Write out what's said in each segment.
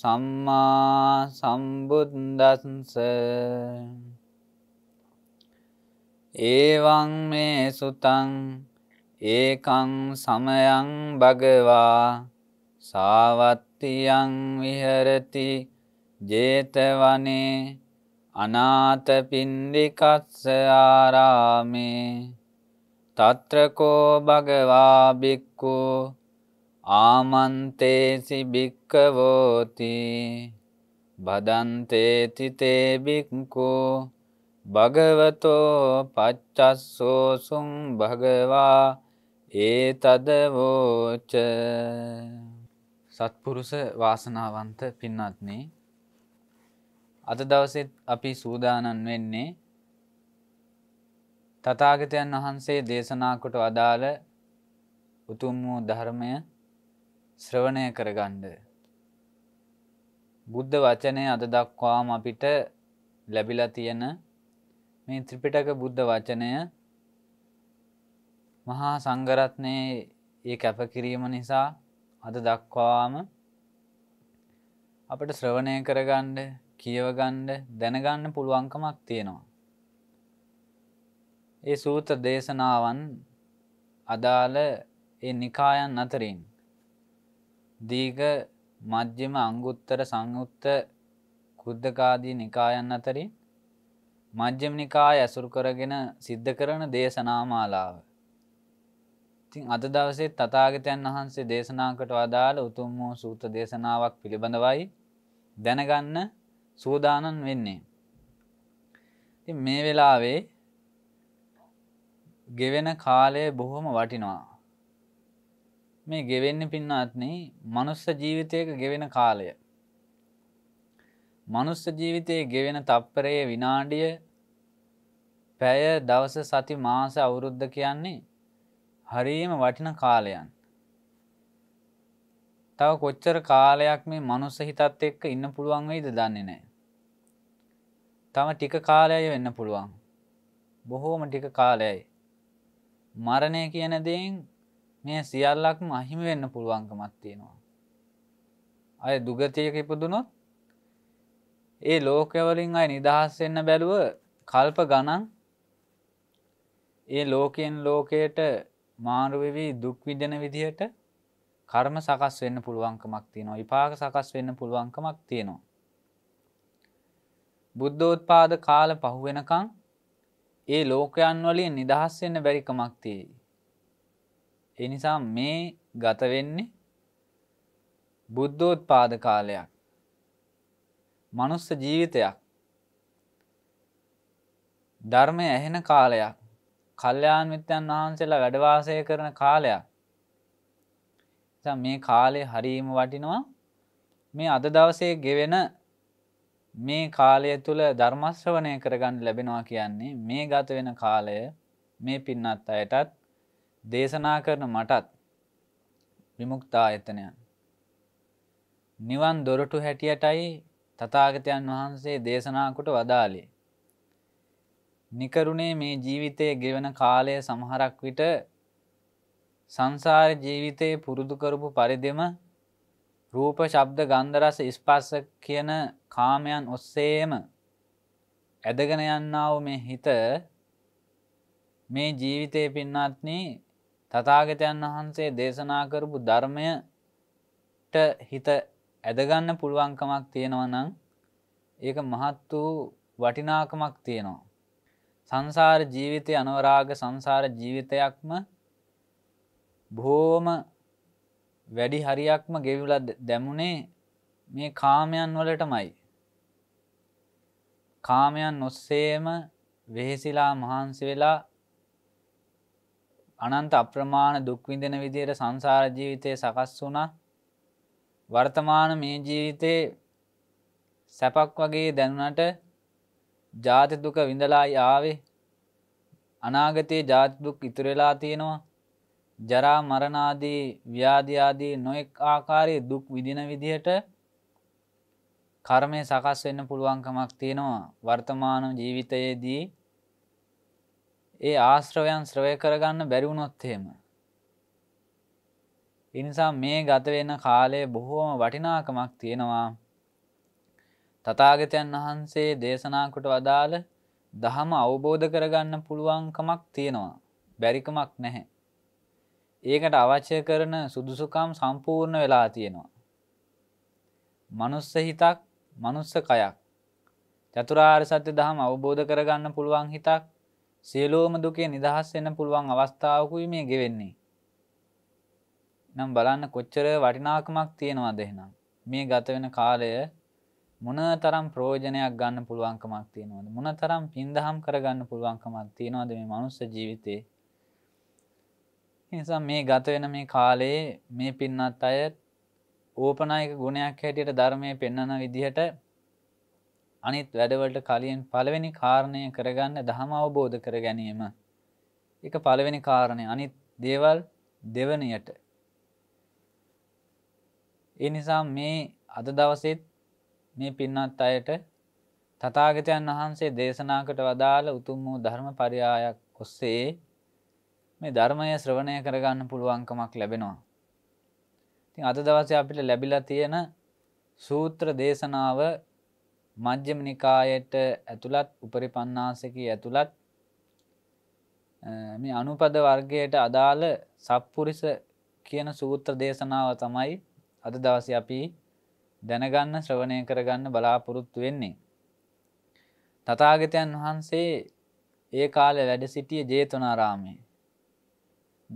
සම්මා සම්බුද්දස්ස ඒවං මේ සුතං ඒකං සමයං භගවා සාවත්තියං විහෙරති 제තවනේ අනාථපිණ්ඩිකස්ස ආරාමේ తత్రకో భగవా బిక్కు ආමන්තේසි භික්කවෝති බදන්තේති තේ භික්ඛෝ භගවතෝ පච්චස්සෝසුං භගවා ඒතදවෝච සත්පුරුෂ වාසනාවන්ත පින්වත්නි අද දවසෙත් අපි සූදානම් වෙන්නේ තථාගතයන් වහන්සේ දේශනා කොට වදාළ උතුම් වූ ධර්මය ශ්‍රවණය කරගන්න. බුද්ධ වචනය අද දක්වාම අපිට ලැබිලා තියෙන මේ ත්‍රිපිටක බුද්ධ වචනය මහා සංගරත්නයේ ඒ කැපකිරීම නිසා අද දක්වාම අපට ශ්‍රවණය කරගන්න කියවගන්න දැනගන්න පුළුවන්කමක් තියෙනවා. ඒ සූත්‍ර දේශනාවන් අදාළ ඒ නිකායන් අතරින් දීඝ මජ්ජිම අංගුත්තර සංයුත්ත කුද්දකාදී නිකායන් අතරින් මජ්ජිම නිකාය ඇසුරු කරගෙන සිද්ධ කරන දේශනාමාලාව. ඉතින් අද දවසේ තථාගතයන් වහන්සේ දේශනාකට වදාළ උතුම් වූ සූත්‍ර දේශනාවක් පිළිබඳවයි දැනගන්න සූදානම් වෙන්නේ. ඉතින් මේ වෙලාවේ ගෙවෙන කාලය බොහොම වටිනවා. මේ ගෙවෙන්න පින්නාත්න මනුස්ස ජීවිතයක ගෙවෙන කාලය. මනුස්ස ජීවිතයේ ගෙවෙන තප්පරයේ විනාඩිය පැය දවස සති මාස අවුරුද්ධ කියන්නේ හරීම වටින කාලයන්. තව කොච්චර කාලයක් මේ මනුස්ස හිතත් එක්ක ඉන්න පුළුවන් වෙයිද දන්නේ නෑ. තම ටික කාලයයි වෙන්න පුළුවන්. බොහෝම ටික කාලයයි. මරණය කියන දෙයින් මේ සියල්ලක්ම අහිමි වෙන්න පුළුවන්කමත් තියෙනවා. අය දුගතියක ඉපදුනොත් ඒ ලෝකවලින් අය නිදහස් වෙන්න බැලුව කල්ප ගණන් ඒ ලෝකයෙන් ලෝකයට මාරු වෙවි දුක් විඳින විදිහට කර්ම සකස් වෙන්න පුළුවන්කමක් තියෙනවා. විපාක සකස් වෙන්න පුළුවන්කමක් තියෙනවා. බුද්ධෝත්පාද කාල පහු වෙනකන් ඒ ලෝකයන් වලින් නිදහස් වෙන්න බැරි කමක් තියෙයි. එනිසා මේ ගතවෙන්නේ බුද්ධෝත් පාද කාලයක් මනුස්ස ජීවිතයක් ධර්මය ඇහෙන කාලයක් කල්්‍යයාන් මිත්‍යන් වහන්සේලා වැඩවාසය කරන කාලයක් මේ කාලේ හරීම වටිනවා මේ අද දවසේ ගෙවෙන මේ කාලය තුළ ධර්මශ්‍රවනය කරගන්න ලැබෙනවා කියන්නේ මේ ගත වෙන කාලය මේ පින්නත් අයටත් දේශනා කරන මටත් විමුක්තායතනයන් නිවන් දොරටු හැටියටයි තථාගතයන් වහන්සේ දේශනා කොට වදාළේ. නිකරුණේ මේ ජීවිතයේ ගෙවන කාලය සමහරක් විට සංසාර ජීවිතයේ පුරුදු කරපු පරිදිම රූප, ශබ්ද, ගන්ධ, රස, ස්පර්ශ කියන කාමයන් ඔස්සේම ඇදගෙන යන්නා වූ මේ හිත මේ ජීවිතයේ පින්නාත්නි තතාගතයන් වහන්සේ දේශනා කරපු ධර්මයට හිත ඇදගන්න පුළුවන්කමක් තියෙනවා නම් ඒක මහත් වූ වටිනාකමක් තියෙනවා. සංසාර ජීවිතය අනවරාග සංසාර ජීවිතයක්ම බොහෝම වැඩි හරියක්ම ගෙවිලා දැමුණේ මේ කාමයන් වලටමයි. කාමයන් ඔස්සේම වෙහෙසිලා මහන්සි වෙලා අනන්ත අප්‍රමාණ දුක් විඳින විදියට සංසාර ජීවිතේ සකස් වුණා. වර්තමාන මේ ජීවිතේ සැපක් වගේ දැනුණට ජාති දුක විඳලායි ආවේ. අනාගතයේ ජාති දුක් ඉතුරු වෙලා තියෙනවා. ජරා මරණ ආදී ව්‍යාධි ආදී නොඑක් ආකාරයේ දුක් විඳින විදියට කර්මය සකස් වෙන්න පුළුවන්කමක් තියෙනවා වර්තමාන ජීවිතයේදී ඒ ආශ්‍රවයන් ශ්‍රවය කරගන්න බැරිවුණොත් එහෙම. ඉනිසා මේ ගත වෙන කාලය බොහෝම වටිනාකමක් තියෙනවා. තථාගතයන් වහන්සේ දේශනා කොට වදාළ දහම අවබෝධ කරගන්න පුළුවන්කමක් තියෙනවා. බැරිකමක් නැහැ. ඒකට අවශ්‍ය කරන සුදුසුකම් සම්පූර්ණ වෙලා තියෙනවා. මනුස්ස හිතක්, මනුස්ස කයක්. චතුරාර්ය සත්‍ය දහම අවබෝධ කරගන්න පුළුවන් හිතක්, සියලෝම දුකේ නිදහස් වෙන්න පුළුවන් අවස්ථාවකුයි මේ ගෙවෙන්නේ. නම් බලන්න කොච්චර වටිනාකමක් තියෙනවද එහෙනම්. මේ ගත වෙන කාලය මොනතරම් ප්‍රයෝජනයක් ගන්න පුළුවන්කමක් තියෙනවද? මොනතරම් පින්දහම් කරගන්න පුළුවන්කමක් තියෙනවද මේ මනුස්ස ජීවිතේ? නිසා මේ ගත වෙන මේ කාලයේ මේ පින්නත් අය ඕපනායක ගුණයක් හැටියට ධර්මයේ පෙන්වන විදිහට අනිත් වැඩවලට කලින් පළවෙනි කාරණය කරගන්න දහම අවබෝධ කර ගැනීම. එක පළවෙනි කාරණය අනිත් දේවල් දෙවනයට. ඒ නිසා මේ අද දවසෙත් මේ පින්නත් අයට තතාගතයන් වහන්සේ දේශනාකට වදාළ උතුම් වූ ධර්ම පරියායක් ඔස්සේ මේ ධර්මය ශ්‍රවණය කරගන්න පුළුවන්කමක් ලැබෙනවා. ඉතින් අද දවසේ අපිට ලැබිලා තියෙන සූත්‍ර දේශනාව මජ්ජිම නිකායට ඇතුළත් උපරි පන්නාසකී ඇතුළත් මේ අනුපද වර්ගයට අදාළ සප්පුරිස කියන සූත්‍ර දේශනාව තමයි අද දවස අපි දැනගන්න ශ්‍රවණය කරගන්න බලාපොරොත්තු වෙන්නේ. තතාගතයන් වහන්සේ ඒ කාලෙ වැඩ සිටිය ජේතනාරාමේ.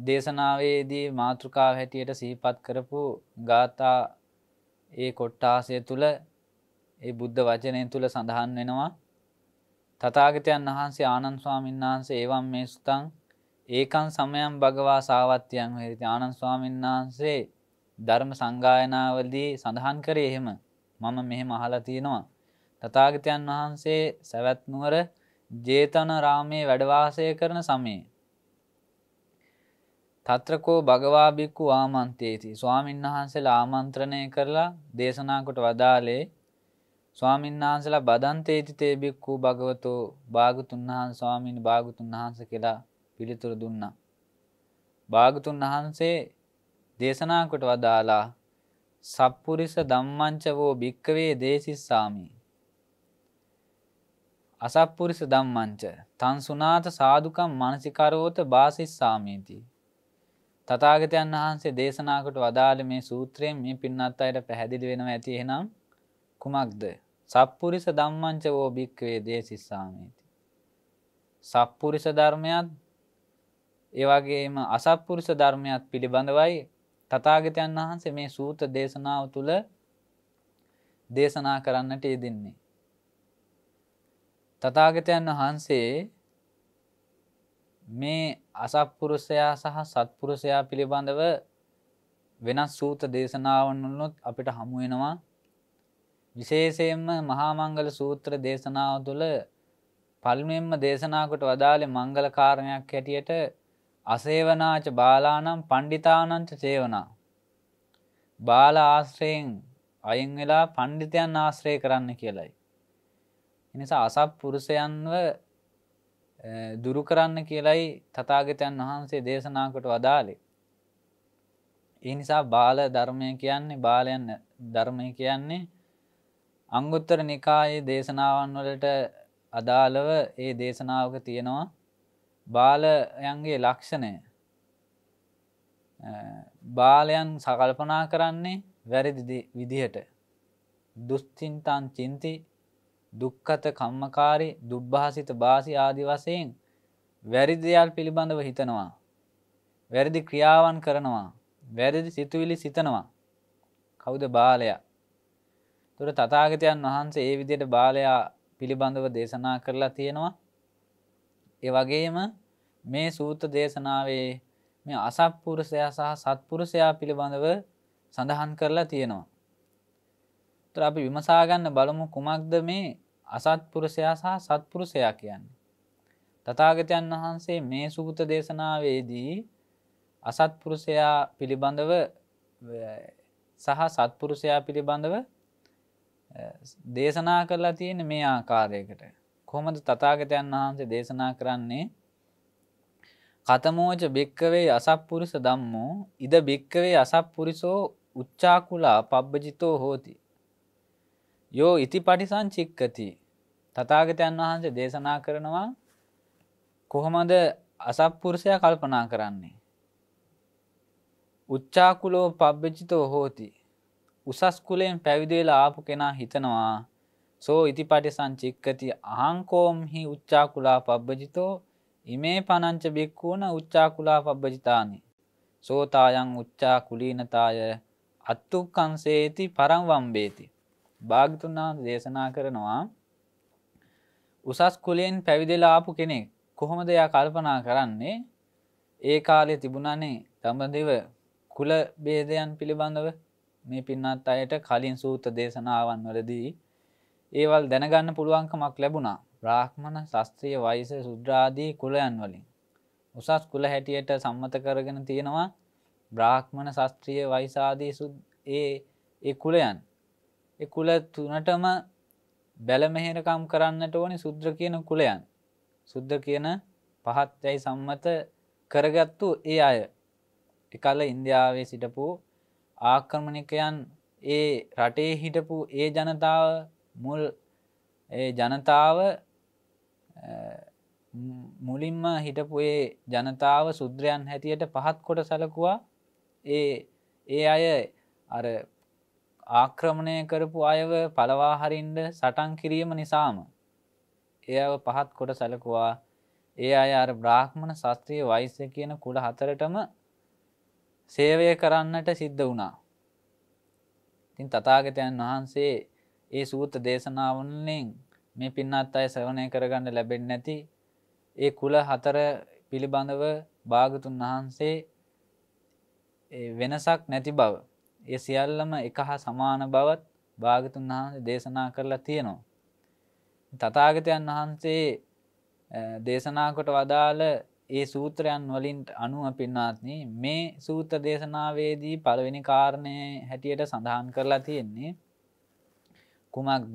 දේශනාවේදී මාතෘකාව හැටියට සිහිපත් කරපු ගාථා ඒ කොට්ටාසය තුළ ඒ බුද්ධ වචනයෙන් තුළ සඳහන් වෙනවා තථාගතයන් වහන්සේ ආනන්ද ස්වාමීන් වහන්සේ එවම් මේ සුතං ඒකං සමයම් භගවා සාවත්‍යං හේති ආනන්ද ස්වාමීන් වහන්සේ ධර්ම සංගායනාවලදී සඳහන් කරේ එහෙම මම මෙහෙම අහලා තියෙනවා තථාගතයන් වහන්සේ සවැත් නුවර ජේතන රාමේ වැඩවාසය කරන සමයේ තත්‍රකෝ භගවා බික්කු ආමන්තේති ස්වාමීන් වහන්සේලා ආමන්ත්‍රණය කරලා දේශනා කොට වදාලේ ස්වාමීන් වහන්සලා බදන්තේති තේබික්කු භගවතෝ භාගතුන් වහන්සේ ස්වාමීන් භාගතුන් වහන්සේ කියලා පිළිතුරු දුන්නා. භාගතුන් වහන්සේ දේශනා කොට වදාලා සප්පුරිස ධම්මංච වෝ භික්කවේ දේසිස්සාමි. අසප්පුරිස ධම්මංච තං සුනාත සාදුකම් මානසිකරෝත වාසිස්සාමීති. තථාගතයන් වහන්සේ දේශනා කොට වදාළ මේ සූත්‍රයෙන් මේ පින්නත් අයට පැහැදිලි වෙනවා ඇති එහෙනම් කුමක්ද සප්පුරිස ධම්මංච වෝ භික්ඛවේ දේසිස්සාමේති. සප්පුරිස ධර්මයත් ඒ වගේම අසප්පුරිස ධර්මයත් පිළිබඳවයි තථාගතයන් වහන්සේ මේ සූත්‍ර දේශනාව තුළ දේශනා කරන්නට යෙදෙන්නේ. තථාගතයන් වහන්සේ මේ අසත්පුරුෂයා සහ සත්පුරුෂයා පිළිබඳව වෙනස් සූත දේශනාවන් වුණොත් අපිට හමු වෙනවා විශේෂයෙන්ම මහාමංගල සූත්‍ර දේශනාව තුළ පල්මෙන්ම දේශනාකොට වදාළේ මංගල කාරණයක් හැටියට අසේවනාච බාලානම් පණ්ඩිතානංච සේවනා. බාල ආශ්‍රයෙන් අයින් වෙලා පණ්ඩිතයන් ආශ්‍රය කරන්න කියලයි. එනිසා අසප් පුරුෂයන්ව දුරු කරන්න කියලයි තතාගතයන් වහන්සේ දේශනාකොට වදාලේ. ඒ නිසා බාල ධර්මය කියන්නේ බාලයන් ධර්මය කියන්නේ අංගුත්තර නිකායේ දේශනාවන් වලට අදාළව ඒ දේශනාවක තියෙනවා බාලයන්ගේ ලක්ෂණය බාලයන් සකල්පනා කරන්නේ වැරදි විදිහට දුස්චින්තන් චින්ති දුක්කත කම්මකාරි දුබ්භාසිත බාසි ආදි වසයෙන් වැරිදියල් පිළිබඳව හිතනවා. වැරදි ක්‍රියාවන් කරනවා. වැරදි සිතුවිලි සිතනවා. කවුද බාලයා තුර තතාගතයන් වහන්සේ ඒ විදියට බාලයා පිළිබඳව දේශනා කරලා තියෙනවා. ඒ වගේම මේ සූත දේශනාවේ මේ අසත්පුරුෂයා සහ සත්පුරුෂයා පිළිබඳව සඳහන් කරලා තියෙනවා. තුර අපි විමසා ගන්න බලමු කුමක්ද මේ අසත්පුරුෂයා සහ සත්පුරුෂයා කියන්නේ. තථාගතයන් වහන්සේ මේ සූත දේශනාවේදී අසත්පුරුෂයා පිළිබඳව සහ සත්පුරුෂයා පිළිබඳව දේශනා කරලා තියෙන මේ ආකාරයකට. කොහොමද තතාගතයන් වහන්සේ දේශනා කරන්නේ කතමෝච භික්කවේ අසප්පුරුස දම්මෝ ඉද භික්කවේ අසප්පුරිසෝ උච්චාකුලා පබ්බජිතෝ හෝති. යෝ ඉති පටිසං චික්කති තතාගතයන් වහන්සේ දේශනා කරනවා කොහොමද අසප්පුරුසය කල්පනා කරන්නේ. උච්චාකුලෝ පබ්බජිතෝ හෝති උසස් කුලයෙන් පැවිදි වෙලා ආපු කෙනා හිතනවා සෝ ඉතිපටි සංචික්කති අහංකෝම් හි උච්චා කුලා පබ්බජිතෝ ඉමේ පනංච බික්කූන උච්චා කුලා පබ්බජිතානි සෝතායන් උච්චා කුලීනතාය අත්තුක්කංසේති පරම් වම්බේති භාගතුනා දේශනා කරනවා උසස් කුලයෙන් පැවිදිලා ආපු කෙනෙක් කොහොමද එයා කල්පනා කරන්නේ ඒ කාලේ තිබුණානේ දඹදිව කුල ભેදයන් පිළිබඳව මේ පින්නත් අයට කලින් සූත දේශනාවන් වලදී ඒවල් දැනගන්න පුළුවන්කමක් ලැබුණා බ්‍රාහ්මණ ශස්ත්‍රීය වයිස සුද්‍රාදී කුලයන් වලින් උසස් කුල හැටියට සම්මත කරගෙන තියෙනවා බ්‍රාහ්මණ ශස්ත්‍රීය වයිසාදී ඒ ඒ කුලයන් ඒ කුල තුනටම බැලමෙහෙරකම් කරන්නට ඕනි සුද්‍ර කියන කුලයන් සුද්ද කියන පහත් යැයි සම්මත කරගත්තු ඒ අය එකල ඉන්දියාවේ සිටපු ආක්‍රමණිකයන් ඒ රටේ හිටපු ඒ ජනතාව මුල් ජනතාව මුලින්ම හිටපු ඒ ජනතාව සුද්‍රයන් හැටියට පහත් කොට සැලකුවා ඒ ඒ අය අර ආක්‍රමණය කරපු අයව පලවාහරින්ට සටන් කිරීම නිසාම එයව පහත් කොට සැලකුවා ඒ අය අර බ්‍රාහ්මණ ශස්ත්‍රීය වෛස්‍ය කියන කුල හතරටම සේවය කරන්නට සිද්ධ වුණා. ඉතින් තථාගතයන් වහන්සේ ඒ සූත්‍ර දේශනාවන්ෙන් මේ පින්නත් අය ශ්‍රවණය කරගන්න ලැබෙන්නේ නැති ඒ කුල හතර පිළිබඳව භාගතුන් වහන්සේ වෙනසක් නැති බව ඒ සියල්ලම එක හා සමාන බවත් භාගතුන් වහන්සේ දේශනා කරලා තියෙනවා. තථාගතයන් වහන්සේ දේශනා කොට වදාළ ඒ සූත්‍රයන් වලින් අනුව පින්නාත්න මේ සූත්‍ර දේශනාවේදී පළවෙනි කාරණය හැටියට සඳහන් කරලා තියෙන්නේ කුමක්ද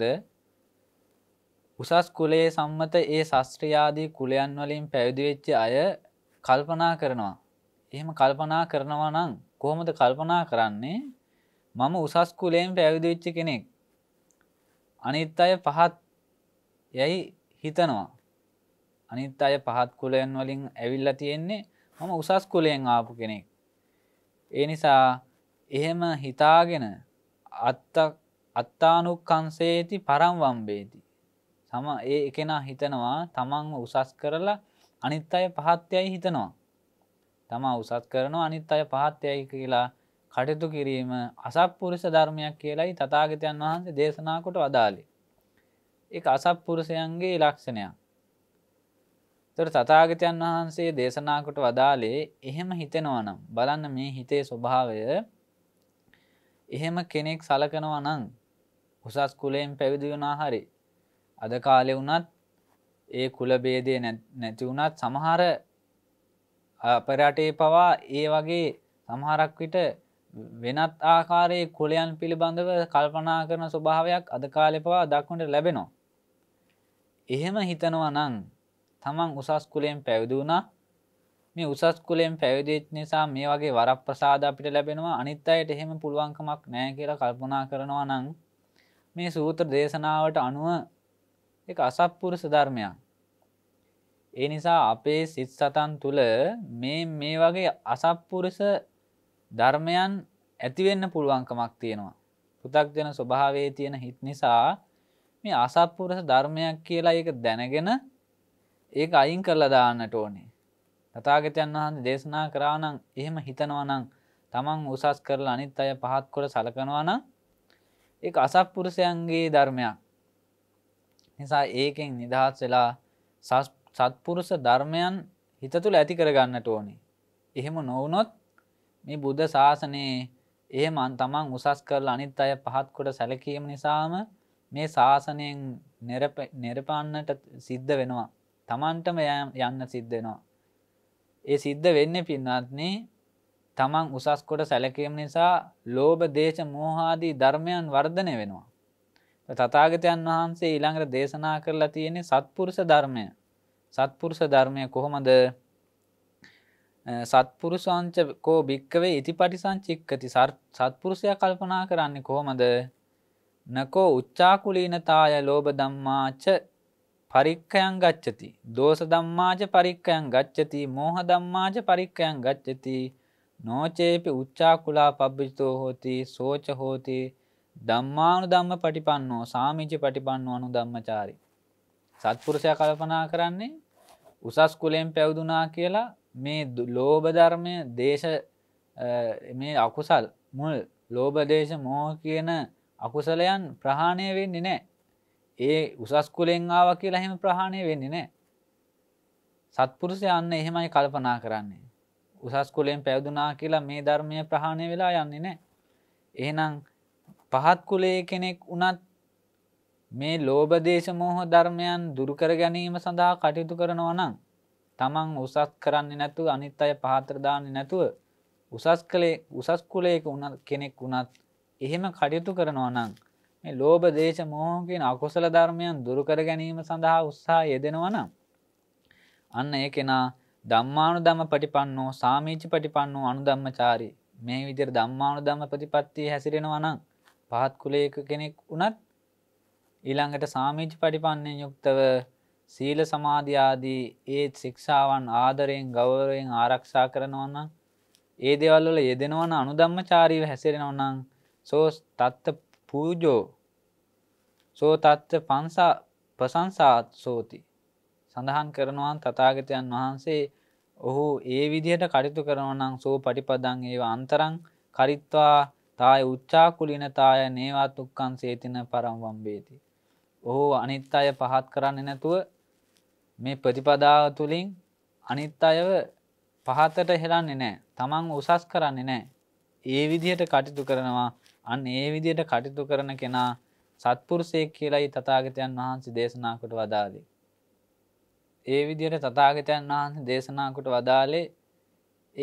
උසස් කුලයේ සම්මත ඒ ශස්ත්‍රයාදී කුලයන් වලින් පැවිදිවෙච්ච අය කල්පනා කරනවා. එහෙම කල්පනා කරනවා නම් කොහොමද කල්පනා කරන්නේ මම උසස් කුලයෙන් පැවිදිවෙච්ච කෙනෙක්. අනිත් අය පහත් යැයි හිතනවා. අනිත් අය පහත් කුලයන් වලින් ඇවිල්ල තියෙන්නේ මම උසස් කුලයෙන් ආපු කෙනෙක්. ඒ නිසා එහෙම හිතාගෙන අත්තානුක්කන්සේති පරම්වම්බේති. සම ඒ එකෙනා හිතනවා තමන්ව උසස් කරලා අනිත් අය පහත්යයි හිතනවා. තමා උසත් කරනවා අනිත් අය පහත්යයි කියලා කටයුතු කිරීම අසප්පුරුෂ ධර්මයක් කියලයි තතාගතයන් වහන්සේ දේශනාකොට වදාලි. එක අසප්පුරුෂයන්ගේ ලක්ෂණයක්. තොර තතාගතයන් වහන්සේ දේශනාකොට වදාලේ එහෙම හිතෙනවනම් බලන්න මේ හිතේ ස්වභාවය එහෙම කෙනෙක් සලකනවා නං උසස් කුලයෙන් පැවිදි වනා හරි අද කාලෙ වුනත් ඒ කුලබේදය නැති වුනත් සමහර අපරටේ පවා ඒ වගේ සමහරක් විට වෙනත් ආකාරයේ කුලයන් පිළිබඳව කල්පනා කරන ස්වභාවයක් අද කාලෙ පවා දක්වුණට ලැබෙනවා. එහෙම හිතනවා නං තමන් උසස් කුලයෙන් පැවිදි වුණා මේ උසස් කුලයෙන් පැවිදිච් නිසා මේ වගේ වරක් ප්‍රසාද අපිට ලැබෙනවා අනිත් අයට එහෙම පුළුවන්කමක් නෑ කියලා කල්පනා කරනවා නම් මේ සූත්‍ර දේශනාවට අනුව එක අසත්පුරුෂ ධර්මයක්. ඒ නිසා අපේ සිත් සතන් තුළ මේ මේ වගේ අසත්පුරුෂ ධර්මයන් ඇතිවෙන්න පුළුවන්කමක් තියෙනවා. පු탁ජන ස්වභාවයේ තියෙන හිත් නිසා මේ අසත්පුරුෂ ධර්මයක් කියලා ඒක දැනගෙන ඒක අයින් කරලා දාන්නට ඕනේ. තථාගතයන් වහන්සේ දේශනා කරා නම් එහෙම හිතනවා නම් තමන් උසස් කරලා අනිත් අය පහත් කර සලකනවා නම් ඒක අසත්පුරුෂයන්ගේ ධර්මයක්. නිසා ඒකෙන් නිදහස් වෙලා සත්පුරුෂ ධර්මයන් හිත තුළ ඇති කරගන්නට ඕනේ. එහෙම නොවුනොත් මේ බුද්ධ ශාසනයේ එහෙම තමන් උසස් කරලා අනිත් අය පහත් කොට සැලකීම නිසාම මේ ශාසනයෙන් නිරපන්නට සිද්ධ වෙනවා. තමන්ටම යන්න සිද්ධෙනවා. ඒ සිද්ධ වෙන්න පින්නත්නේ තමන් උසස්කොට සැලකීම නිසා ලෝභ දේශ මෝහාදී ධර්මයන් වර්ධනය වෙනවා. තතාගතයන් වහන්සේ ඊළඟට දේශනා කරලා තියෙන්නේ සත්පුරුෂ ධර්මය. සත්පුරුෂ ධර්මය කොහොමද? සත්පුරුසංච කෝ භික්කවේ ඉතිපටිසංචික්කති සත්පුරුෂයා කල්පනා කරන්නේ කොහොමද? නකෝ උච්චාකුලීනතාය ලෝභ ධම්මාච පරික්කයන් ගච්ඡති දෝෂ ධම්මාච පරික්කයන් ගච්ඡති මෝහ ධම්මාච පරික්කයන් ගච්ඡති නොචේපි උච්චාකුලා පබ්බිතෝ හෝති සෝච හෝති ධම්මානු ධම්ම පටිපන්නෝ සාමිච්ච පටිපන්නෝ අනු ධම්මචාරි සත්පුරුෂයා කල්පනා කරන්නේ උසස් කුලයෙන් පැවිදුනා කියලා මේ ලෝභ ධර්මය දේශ මේ අකුසල් මුල් ලෝභ දේශ මෝහ කියන අකුසලයන් ප්‍රහාණය වෙන්නේ නැහැ ඒ උසස් කුලෙන් ආව කියලා එහෙම ප්‍රහාණය වෙන්නේ නෑ. සත්පුරුෂය අන්න එහෙමයි කල්පනා කරන්නේ. උසස් කුලෙන් පැවදුනා කියලා මේ ධර්මය ප්‍රහාණය වෙලා යන්නේ නෑ. එහෙනම් පහත් කුලයේ කෙනෙක් වුණත් මේ ලෝභ දේශ මොහ ධර්මයන් දුරු කර ගැනීම සඳහා කටයුතු කරනවා නම් තමන් උසස් කරන්නේ නැතුව අනිත් අය පහතර දාන්නේ නැතුව උසස් කලේ උසස් කුලයක කෙනෙක් වුණත් එහෙම කටයුතු කරනවා නම් මේ ලෝභ දේශ මෝහ කියන අකුසල ධර්මයන් දුරු කර ගැනීම සඳහා උත්සාහය යෙදෙනවා නම් අන්න ඒ කෙනා ධම්මානුදම්ම පටිපන්නෝ සාමීච පටිපන්නෝ අනුදම්මචාරී මේ විදිහට ධම්මානුදම්ම ප්‍රතිපත්තිය හැසිරෙනවා නම් පහත් කුලයක කෙනෙක් වුණත් ඊළඟට සාමීච පටිපන්නයෙන් යුක්තව සීල සමාධි ආදී ඒ ශික්ෂාවන් ආදරයෙන් ගෞරවයෙන් ආරක්ෂා කරනවා නම් ඒ දේවල් වල යෙදෙනවා නම් අනුධම්මචාරීව හැසිරෙනවා නම් සෝ තත්ත පූජෝ සෝ තත්ත පන්සා ප්‍රසංසාත් සෝති සඳහන් කරනවා තථාගතයන් වහන්සේ ඔහු ඒ විදිහට කටයුතු කරනවා නම් සෝ පටිපදං ඒව අන්තරං කරිත්වා තාය උච්චාකුලිනතාය නේවා තුක්ඛං සේතින පරම් වම්බේති. ඔහු අනිත් අය පහත් කරන්නේ නැතුව මේ ප්‍රතිපදාව තුලින් අනිත් අයව පහතට හෙලන්නේ නැහැ. තමන් උසස් කරන්නේ නැහැ. ඒ විදිහට කටයුතු කරනවා අන්න ඒ විදියට කටයුතු කරන කෙනා සත්පුරුෂයෙක් කියලායි තථාගතයන් වහන්සේ දේශනා කොට වදාළේ. ඒ විදියට තථාගතයන් වහන්සේ දේශනා කොට වදාළේ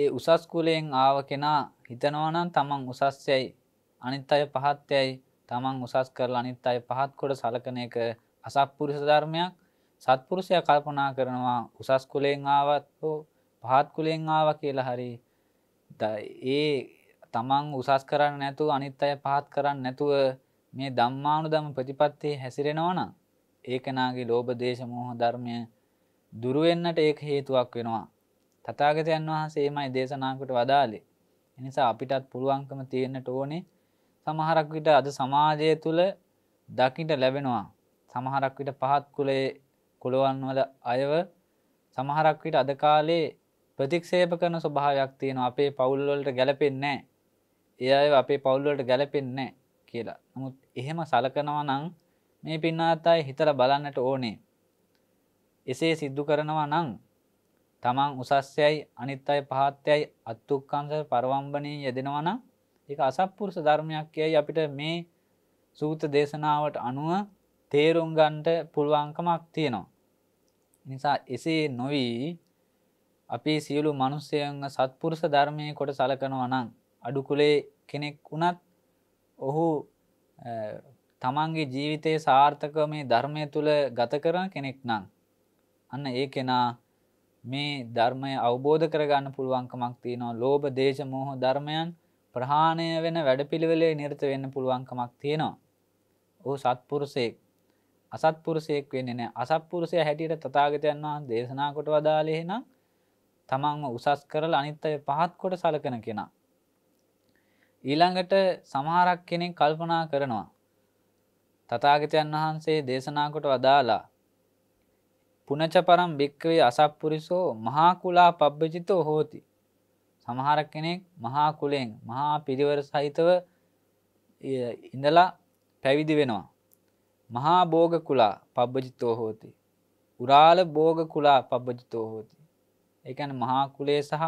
ඒ උසස් කුලයෙන් ආව කෙනා හිතනවා නම් තමන් උසස්යයි අනිත් අය පහත්යයි තමන් උසස් කරලා අනිත් අය පහත් කොට සලකන එක අසත්පුරුෂ ධර්මයක්. සත්පුරුෂයා කල්පනා කරනවා උසස් කුලයෙන් ආවත් හෝ පහත් කුලයෙන් ආවා කියලා හරි ඒ තමන් උසස් කරන්න නැතුව අනිත් අය පහත් කරන්න නැතුව මේ ධම්මානු දම ප්‍රතිපත්තිය හැසිරෙනවන ඒකනාගේ ලෝබ දේශමෝහ ධර්මය දුරුවෙන්නට ඒක හේතුවක් වෙනවා. තතාගතයන් වහන්සේ මයි දේශනාකට වදාලේ. එනිසා අපිටත් පුළුවන්කම තියෙන්න්නට ඕනේ සමහරක් විට අද සමාජය තුළ දකිට ලැබෙනවා. සමහරක් විට පහත් කුලේ කුළුවන් වල අයව සමහරක් විට අද කාලේ ප්‍රතික්ෂේප කරන ස්වභාවයක් තියෙනවා අපේ පවුල්වලට ගැලපෙන්නේ නැහැ. ඒ අය අපේ පවුල්ලට ගැලපෙන්නේ කියලා නමුත් එහෙම සලකනවා නං මේ පින්නාතායි හිතර බලන්නට ඕනේ එසේ සිද්ධු කරනවා නං තමන් උසස්යයි අනිත් අය පහත්යයි අත්තුක්කංස පරවම්බනී යෙදෙනවා නම් එක අසප්පුරුෂ ධර්මයක් කියයි අපිට මේ සූත දේශනාවට අනුව තේරුම් ගන්ට පුළුවන්කමක් තියෙනවා. නිසා එසේ නොවී අපි සියලු මනුස්සයන්ව සත්පුරුෂ ධර්මය කොට සලකනවා නම් අඩුකුලේ කෙනෙක් වුණත් ඔහු තමන්ගේ ජීවිතය සාර්ථක මේ ධර්මය තුළ ගත කරන කෙනෙක් නම්. අන්න ඒ කෙනා මේ ධර්මය අවබෝධ කරගන්න පුළුවන්කමක් තියෙනවා ලෝබ දේශ මෝහ ධර්මයන් ප්‍රහාණය වෙන වැඩපිළිවෙලේ නිරත වෙන්න පුළුවන්කමක් තියෙනවා. ඔහු සත්පුරුසයෙක් අසත්පුරුසයෙක් වෙන්නේ නැහැ. අසත්පුරුෂයා හැටියට තථාගතයන් වහන්සේ දේශනා කොට වදාළේ එහෙනම් තමන්ව උසස් කරලා අනිත් අය පහත් කොට සලකන කෙනා. ඊළඟට සමහරක් කෙනෙක් කල්පනා කරනවා. තථාගතයන් වහන්සේ දේශනා කොට වදාලා පුනච පරම් භික්කවේ අසප්පුරිසෝ මහා කුලා පබ්බජිතෝ හෝති. සමහර කෙනෙක් මහා කුලෙන් මහා පිරිවර සහිතව ඉඳලා පැවිදි වෙනවා. මහා භෝග කුලා පබ්බජිතෝ හෝති. උරාල භෝග කුලා පබ්බජිතෝ හෝති. ඒ කියන්නේ මහා කුලය සහ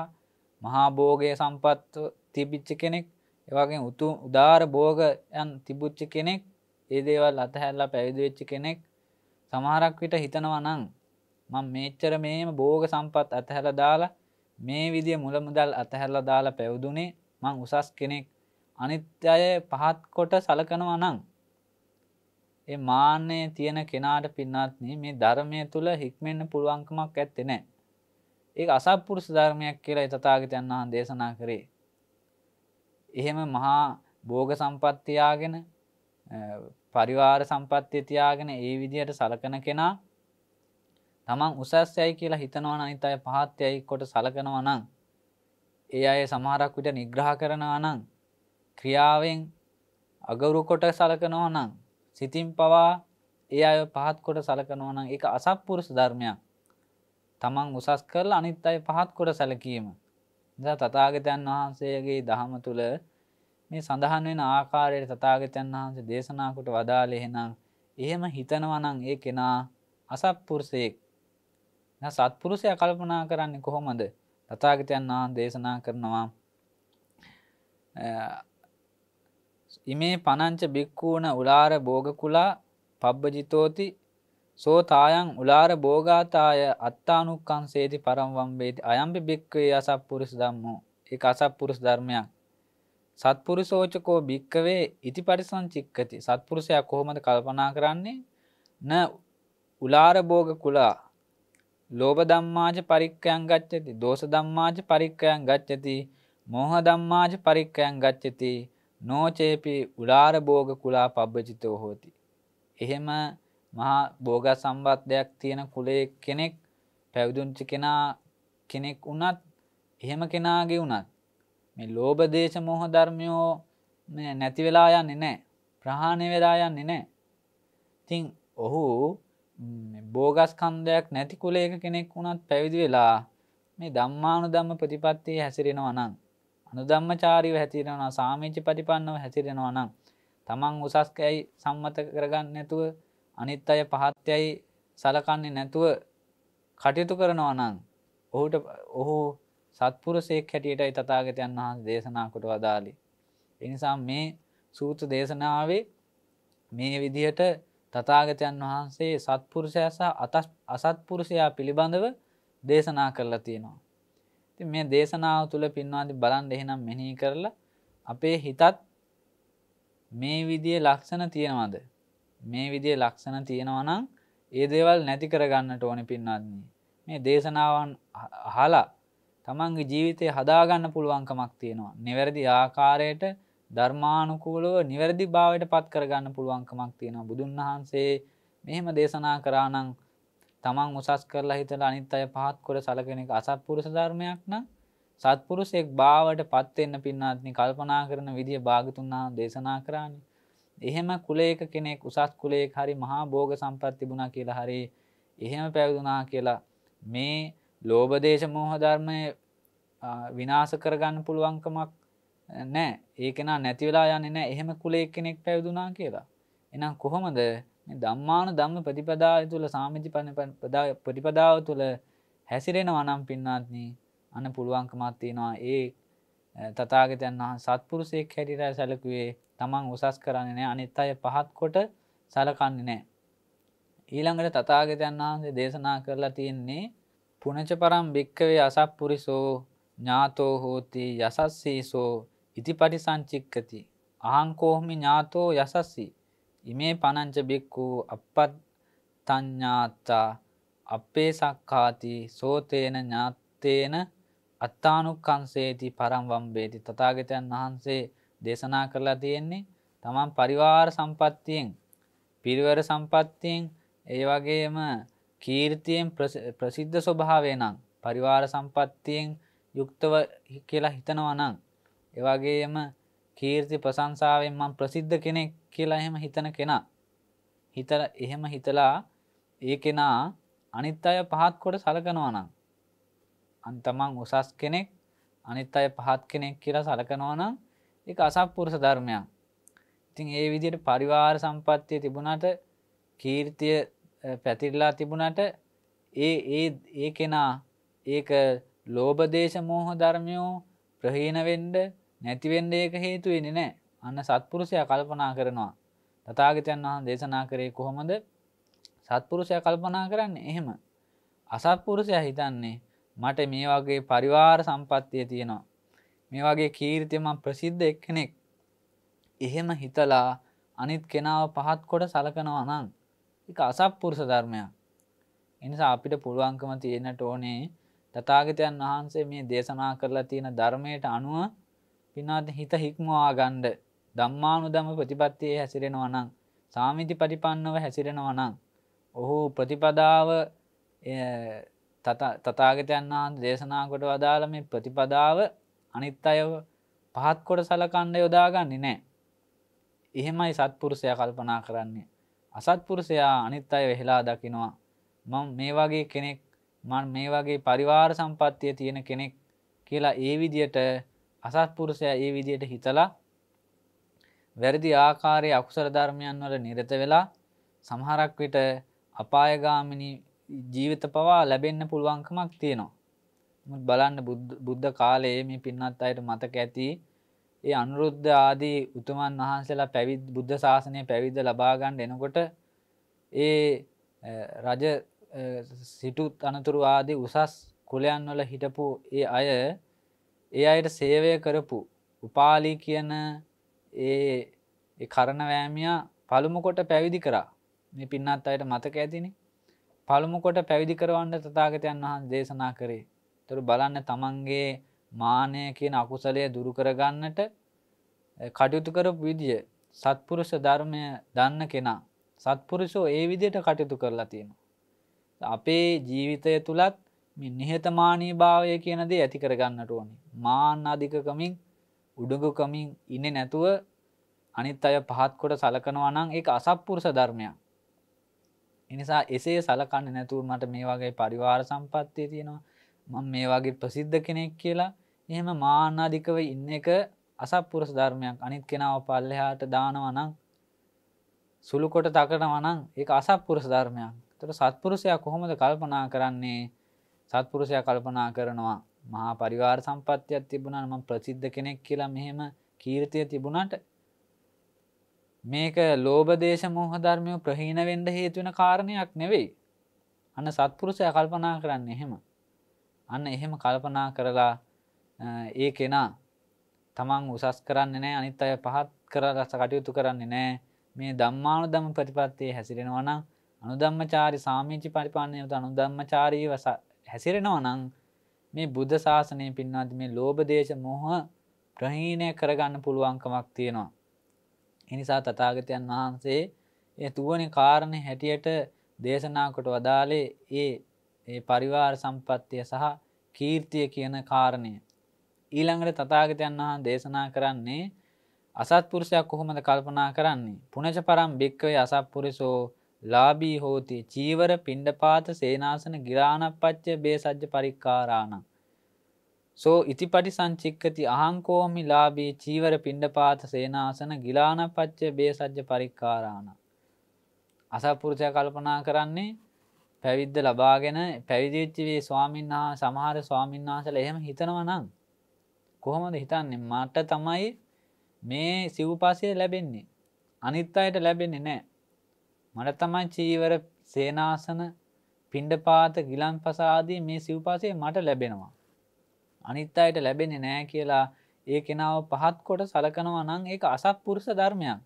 මහා භෝගයේ සම්පත්ව තිබිච්ච කෙනෙක් ඒවාගේ උතුම් උදාර බෝගයන් තිබුච්ච කෙනෙක් ඒ දේවල් අතහැල්ලා පැවිදිවෙච්චි කෙනෙක් සමහරක් විට හිතනවනං මං මේච්චර මේම බෝග සම්පත් අතහැල දාලා මේ විදිය මුලමුදල් අතහැරලා දාලා පැවදුනේ මං උසස් කෙනෙක් අනිත්‍යය පහත් කොට සලකනවා නං. ඒ මාන්‍යය තියෙන කෙනාට පින්නත්න මේ ධර්මය තුළ හික්මෙන්න්න පුළුවන්කමක් ඇත්තෙනෑ. ඒ අසපුරුෂ ධර්මයක් කියලා එතතාගතයන්න දේශනා කරේ එහෙම මහා භෝග සම්පත්තියාගෙන පරිවාර සම්පත්තිය තියාගෙන ඒ විදිහට සලකන කෙනා තමන් උසස් යයි කියලා හිතනවා නම් අනිත් අය පහත් යයි කොට සලකනවා නම් ඒ අය සමහරක් විට නිග්‍රහ කරනවා නම් ක්‍රියාවෙන් අගෞරව කොට සලකනවා නම් සිතින් පවා ඒ අය පහත් කොට සලකනවා නම් ඒක අසත්පුරුෂ ධර්මයක්. තමන් උසස් කරලා අනිත් අය පහත් කොට සැලකීම. තතාගතයන් වහන්සේගේ දහම තුළ මේ සඳහන් වෙන ආකාරයට තතාගතයන් වහන්සේ දේශනාකුට වදාළ එහෙනම් එහෙම හිතනවනං ඒ කෙනා අසත්පුරුසයෙක් සත්පුරුෂය කල්පනා කරන්නේ කොහොමද තතාගතයන් වහන් දේශනා කරනවා ඉමේ පනංච බික්කූුණ උලාර බෝගකුලා පබ්බජිතෝති සෝ තායන් උලාර බෝගාතාය අත්තානුක්කංසේති පරම්වම්බේති අයම්පි භික්කවේ අසප්පුරුෂ ධම්මෝ ඒක අසප්පුරුෂ ධර්මයක් සත්පුරුෂෝචකෝ භික්කවේ ඉතිපටිසංචික්කති සත්පුරුෂයා කොහොමද කල්පනා කරන්නේ න උලාර භෝග කුලා ලෝභ ධම්මාච පරික්කයන් ගච්ඡති දෝෂ ධම්මාච පරික්කයන් ගච්ඡති මෝහ ධම්මාච පරික්කයන් ගච්ඡති නොචේපි උලාර භෝග කුලා පබ්බචිතෝ හෝති එහෙම මහා බෝග සම්බත්ධයක් තියෙන කුලේ කෙනෙක් පැවිදුංචි කෙනා කෙනෙක් වනත් එහෙම කෙනාගේ වනත් මේ ලෝබදේශ මොහ ධර්මයෝ නැති වෙලා යන්නේ නෑ ප්‍රහාණය වෙලා යන්නේ නෑ තින් ඔහු බෝගස්කන්දයක් නැති කුලේක කෙනෙක් වුණත් පැවිදි වෙලා මේ දම්මානු දම්ම ප්‍රතිපත්තිය හැසිරෙනවා නම් අනුදම්මචාරීව හැතිරෙනවා සාමීචි පටිපන්නව හැසිරෙනවා නම් තමන් උසස්කැයි සම්මත කරගන්න නැතුව අනිත් අය පහත්යයි සලකන්නේ නැතුව කටයුතු කරනවා නම් ඔහුට ඔහු සත්පුරුෂයෙක් හැටියටයි තථාගතයන් වහන්සේ දේශනා කොට වදාළේ. ඒ නිසා මේ සූත්‍ර දේශනාවේ මේ විදිහට තථාගතයන් වහන්සේ සත්පුරුෂයා සහ අසත්පුරුෂයා පිළිබඳව දේශනා කරලා තියෙනවා. ඉතින් මේ දේශනාව තුළ පින්වාදී බලන් එහෙනම් මෙනෙහි කරලා අපේ හිතත් මේ විදිහේ ලක්ෂණ තියනවාද මේ විදිේ ලක්ෂණ තියෙනවනම් ඒ දේවල් නැති කරගන්නට ඕන පින්නත්න්නේ. මේ දේශනාවන් හලා තමන්ගේ ජීවිතය හදාගන්න පුළුවන්කමක් තියෙනවා. නිවැරදි ආකාරයට ධර්මානුකූලව නිවැරදි භාවයට පත් කරගන්න පුළුවන්කමක් තියෙනවා. බුදුන් වහන්සේ මෙහෙම දේශනා කරානං තමන් උසස් කරලා හිතල අනිත් අය පහත් කොර සලකෙන එක අසත්පුරුෂ ධර්මයක් නම් සත්පුරුෂෙක් භාවට පත්වෙන්න පින්නාත්නි කල්පනා කරන විදිහ භාගතුන්නා දේශනා කරන්නේ එහෙම කුලයක කෙනෙක් උසස් කුලයෙක් හරි මහා භෝග සම්පත් තිබුණා කියලා හරි එහෙම පැවිදුනා කියලා මේ ලෝභ දේශ මෝහ ධර්මය විනාශ කරගන්න පුළුවන්කමක් නෑ ඒ කෙනා නැති වෙලා යන්නේ නෑ එහෙම කුලයෙක් කෙනෙක් පැවිදුනා කියලා. එහෙනම් කොහොමද මේ ධම්මාන ධම්ම ප්‍රතිපදාව තුළ සාමිති ප්‍රතිපදාව තුළ හැසිරෙනවා නම් පින්නාත්නි අන්න පුළුවන්කමක් තියෙනවා ඒ තථාගතයන් වහන්සේ සත්පුරුෂයෙක් හැටියට සැලකුවේ තමන් උසස් කරන්නේ නෑ අනිත් අය පහත් කොට සලකන්නේ නෑ. ඊළඟට තතාගතයන් වහන්සේ දේශනා කරලා තියෙන්නේ පුනච පරම් භික්කවේ අසප්පුරිසෝ ඥාතෝ හෝති යසස්සීසෝ ඉතිපටි සංචික්කති. අහංකෝහමි ඥාතෝ යසස්සි. ඉමේ පනංච බික්කු අපත් තඥ්ඥාත්තා අපේ සක්කාති සෝතේන ඥාත්තේන අත්තානුක්කන්සේති පරම්වම්බේති තතාගතයන් වහන්සේ දේශනා කරලා තියෙන්නේ තමන් පරිවාර සම්පත්තියෙන් පිරිවර සම්පත්තියෙන් ඒ වගේම කීර්තියෙන් ප්‍රසිද්ධ ස්වභාවය නම් පරිවාර සම්පත්තියෙන් යුක්තව කියලා හිතනවා නම් ඒ වගේම කීර්ති ප්‍රශංසාවෙන් මම ප්‍රසිද්ධ කෙනෙක් කියලා එහෙම හිතන කෙනා හිතලා එහෙම හිතලා ඒ කෙනා අනිත් අය පහත් කොට සලකනවා නම් අන් තමන් උසස් කෙනෙක් අනිත් අය පහත් කෙනෙක් කියලා සලකනවා නම් එක අසක්පුරුෂ ධර්මයක් ඉතින් ඒ විදියට පරිවාර සම්පත්තිය තිබුණට කීර්තිය පැතිරලා තිබුණට ඒ ඒ ඒ කෙනා ඒක ලෝබදේශ මෝහ ධර්මයෝ ප්‍රහීනවෙන්ඩ නැතිවෙන්ඩ ඒක හේතු වෙනි නෑ අන්න සත්පුරුෂය කල්පනා කරනවා තතාගතයන් වහන් දේශනා කරේ කොහොමද සත්පුරුෂය කල්පනා කරන්න එහෙම අසත්පුරුෂය හිතන්නේ මට මේ වගේ පරිවාර සම්පත්තිය තියෙනවා මේ වගේ කීර්තියම ප්‍රසිද්ධ එක්කෙනෙක් එහෙම හිතලා අනිත් කෙනාව පහත් කොට සලකනවා නම් එක අසප්පුරුෂ ධර්මයක්. එනිසා අපිට පුළුවන්කම තියෙනට ඕනේ තථාගතයන් වහන්සේ මේ දේශනා කරලා තියෙන ධර්මයට අනුව පිනාත හිත හික්මවා ගන්න ධම්මානුදම ප්‍රතිපත්තියේ හැසිරෙනවා නම් සාමිති පටිපන්නව හැසිරෙනවා නම් ඔහු ප්‍රතිපදාව තථාගතයන් වහන්සේ දේශනා කොට වදාළ මේ ප්‍රතිපදාව අනිත් අයව පහත් කොට සලකණ්ඩ යොදාගන්නේ නෑ. එහෙමයි සත්පුරුෂය කල්පනා කරන්නේ. අසත්පුරුෂයා අනිත් අය වෙහෙලා දකිනවා. මං මේ වගේ කෙනෙක් මන් මේ වගේ පරිවාර සම්පත්තිය තියෙන කෙනෙක් කියලා ඒ විදියට අසත්පුරුෂයා ඒ විදියට හිතලා වැරදි ආකාරයේ අකුසල ධර්මයන් වල නිරත වෙලා සමහරක් විට අපායගාමිනී ජීවිත පවා ලැබෙන්න පුළුවන්කමක් තියෙනවා. බලන්න බුද්ධ කාලයේ මේ පින්නත් අයට මතක ඇති ඒ අනුරුද්ධ ආදී උතුමන් වහන්සේලා පැවිද් බුද්ධ ශාසනය පැවිද්ද ලබා ගන්න එනකොට ඒ රජ සිටු අනතුරු ආදී උසස් කුලයන් වල හිටපු ඒ අය ඒ අයට සේවය කරපු උපාලි කියන ඒ කරණවෑමියා පළමු කොට පැවිදි කරා මේ පින්නත් අයට මතක ඇතිනේ පළමු කොට පැවිදි කරවන්න තථාගතයන් වහන්සේ දේශනා කරේ තොර බලන්න තමන්ගේ මානය කියන අකුසලය දුරුකරගන්නට කටයුතු කරපු විදිය සත්පුරුෂ ධර්මය දන්න කෙනා සත්පුරුෂෝ ඒ විදියට කටයුතු කරලා තියෙනවා. අපේ ජීවිතය තුළත් මේ නිහතමානී භාවය කියන දේ ඇති කරගන්නට ඕනි. මාන්න අධිකකමින් උඩඟුකමින් ඉන්නේ නැතුව අනිත් අය පහත් කොට සලකනවා නම් ඒක අසත්පුරුෂ ධර්මයක්. ඒ නිසා එසේ සලකන්නේ නැතුව මට මේ වගේ පරිවාර සම්පත්තිය තියෙනවා. මං මේ වගේ ප්‍රසිද්ධ කෙනෙක් කියලා එහෙම මානාධිකව ඉන්න එක අසපුරස ධර්මයක් අනිත් කෙනාව පල්ලෙහාට දානවනං සුළුකොට තකටවනං ඒ අසපුරස ධර්මයක් තොට සත්පුරුසය කොහොමද කල්පනා කරන්නේ සත්පුරුසය කල්පනා කරනවා මහා පරිවාර සම්පත්තියක් තිබුණනම ප්‍රසිද්ධ කෙනෙක් කියලා මෙහෙම කීර්තිය තිබුණට මේක ලෝබදේශ මෝහධර්මය ප්‍රහීනවෙන්ඩ හේතුවෙන කාරණයක් නෙවෙයි අන්න සත්පුරුසය කල්පනා කරන්න එහෙම අන්න එහෙම කල්පනා කරලා ඒ කෙනා තමන් උසස් කරන්නේ නෑ අනිත් අය පහත් කරලස කටයුතු කරන්නේ නෑ මේ ධම්මානු දම ප්‍රතිපත්තියේ හැසිරෙනවා නම් අනුදම්මචාරි සාමීචි පරිපාලනයට අනුදම්මචාරීව හැසිරෙනවා නම් මේ බුද්ධ ශාසනය පින්නාද මේ ලෝභ දේශ මොහ ප්‍රහීණය කරගන්න පුළුවන්කමක් තියෙනවා. එනිසා තථාගතයන් වහන්සේ ඒ තුවනි කාරණේ හැටියට දේශනා කොට වදාලේ ඒ ඒ පරිවාර සම්පත්තිය සහ කීර්තිය කියන කාරණය. ඊළඟට තතාගතයන් වහන් දේශනා කරන්නේ අසත්පුරුෂයක් කොහොමද කල්පනා කරන්නේ. පුනච පරම් භික්කවේ අසත්පුරිසෝ ලාබී හෝති චීවර පිණ්ඩපාත සේනාසන ගිරාණපච්ච බේසජ්්‍ය පරික්කාරාණ. සෝ ඉතිපටි සංචික්කති අහංකෝමි ලාබී චීවර පිණ්ඩපාත සේනාසන ගිලානපච්ච බේසජ්්‍ය පරික්කාරාණ. අසපුරුෂය කල්පනා කරන්නේ පැවිද්ද ලබාගෙන පැවිදිච්චිවේ ස්වාමීන් හා සමහර ස්වාමීන් වහසල එහෙම හිතනවනම් කොහොමද හිතන්නේ මට තමයි මේ සිව්පාසය ලැබෙන්නේ අනිත් අයට ලැබෙන්නේ නෑ මට තමයි චීවර සේනාසන පිණ්ඩපාත ගිලන් පසාදී මේ සිව්පාසය මට ලැබෙනවා අනිත් අයට ලැබෙන්නේ නෑ කියලා ඒ කෙනාව පහත් කොට සලකනවා නම් ඒ අසත්පුරුෂ ධර්මයක්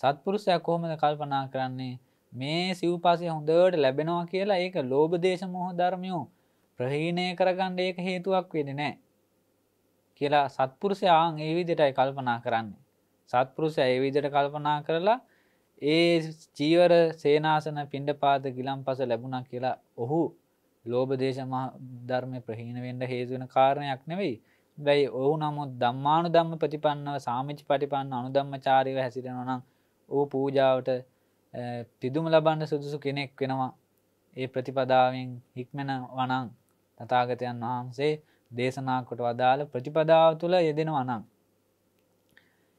සත්පුරුෂයක් කොහොමද කල්පනා කරන්නේ මේ සිව්පසය හොඳට ලැබෙනවා කියලා ඒක ලෝභ දේශ මොහ ධර්මියෝ ප්‍රහීණය කරගන්න ඒක හේතුවක් වෙන්නේ නැහැ කියලා සත්පුරුෂයාන් ඒ විදිහටයි කල්පනා කරන්නේ. සත්පුරුෂයා ඒ විදිහට කල්පනා කරලා ඒ චීවර සේනාසන පිණ්ඩපාත ගිලම්පස ලැබුණා කියලා ඔහු ලෝභ දේශ ධර්ම ප්‍රහීන වෙන්න හේතු වෙන කාරණයක් නෙවෙයි. බැයි ඔහු නමුත් ධම්මානුධම්ම ප්‍රතිපන්නව සාමිච්ච පටිපන්න අනුධම්මචාරීව හැසිරෙනවා නම් ඌ පූජාවට පිදුම ලබන්න සුදුසු කෙනෙක් වෙනවා ඒ ප්‍රතිපදාවෙන් හික්මෙන වනං තතාගතයන් වහන්සේ දේශනාකොට වදාළ ප්‍රතිපදාව තුළ යෙදෙන වනං.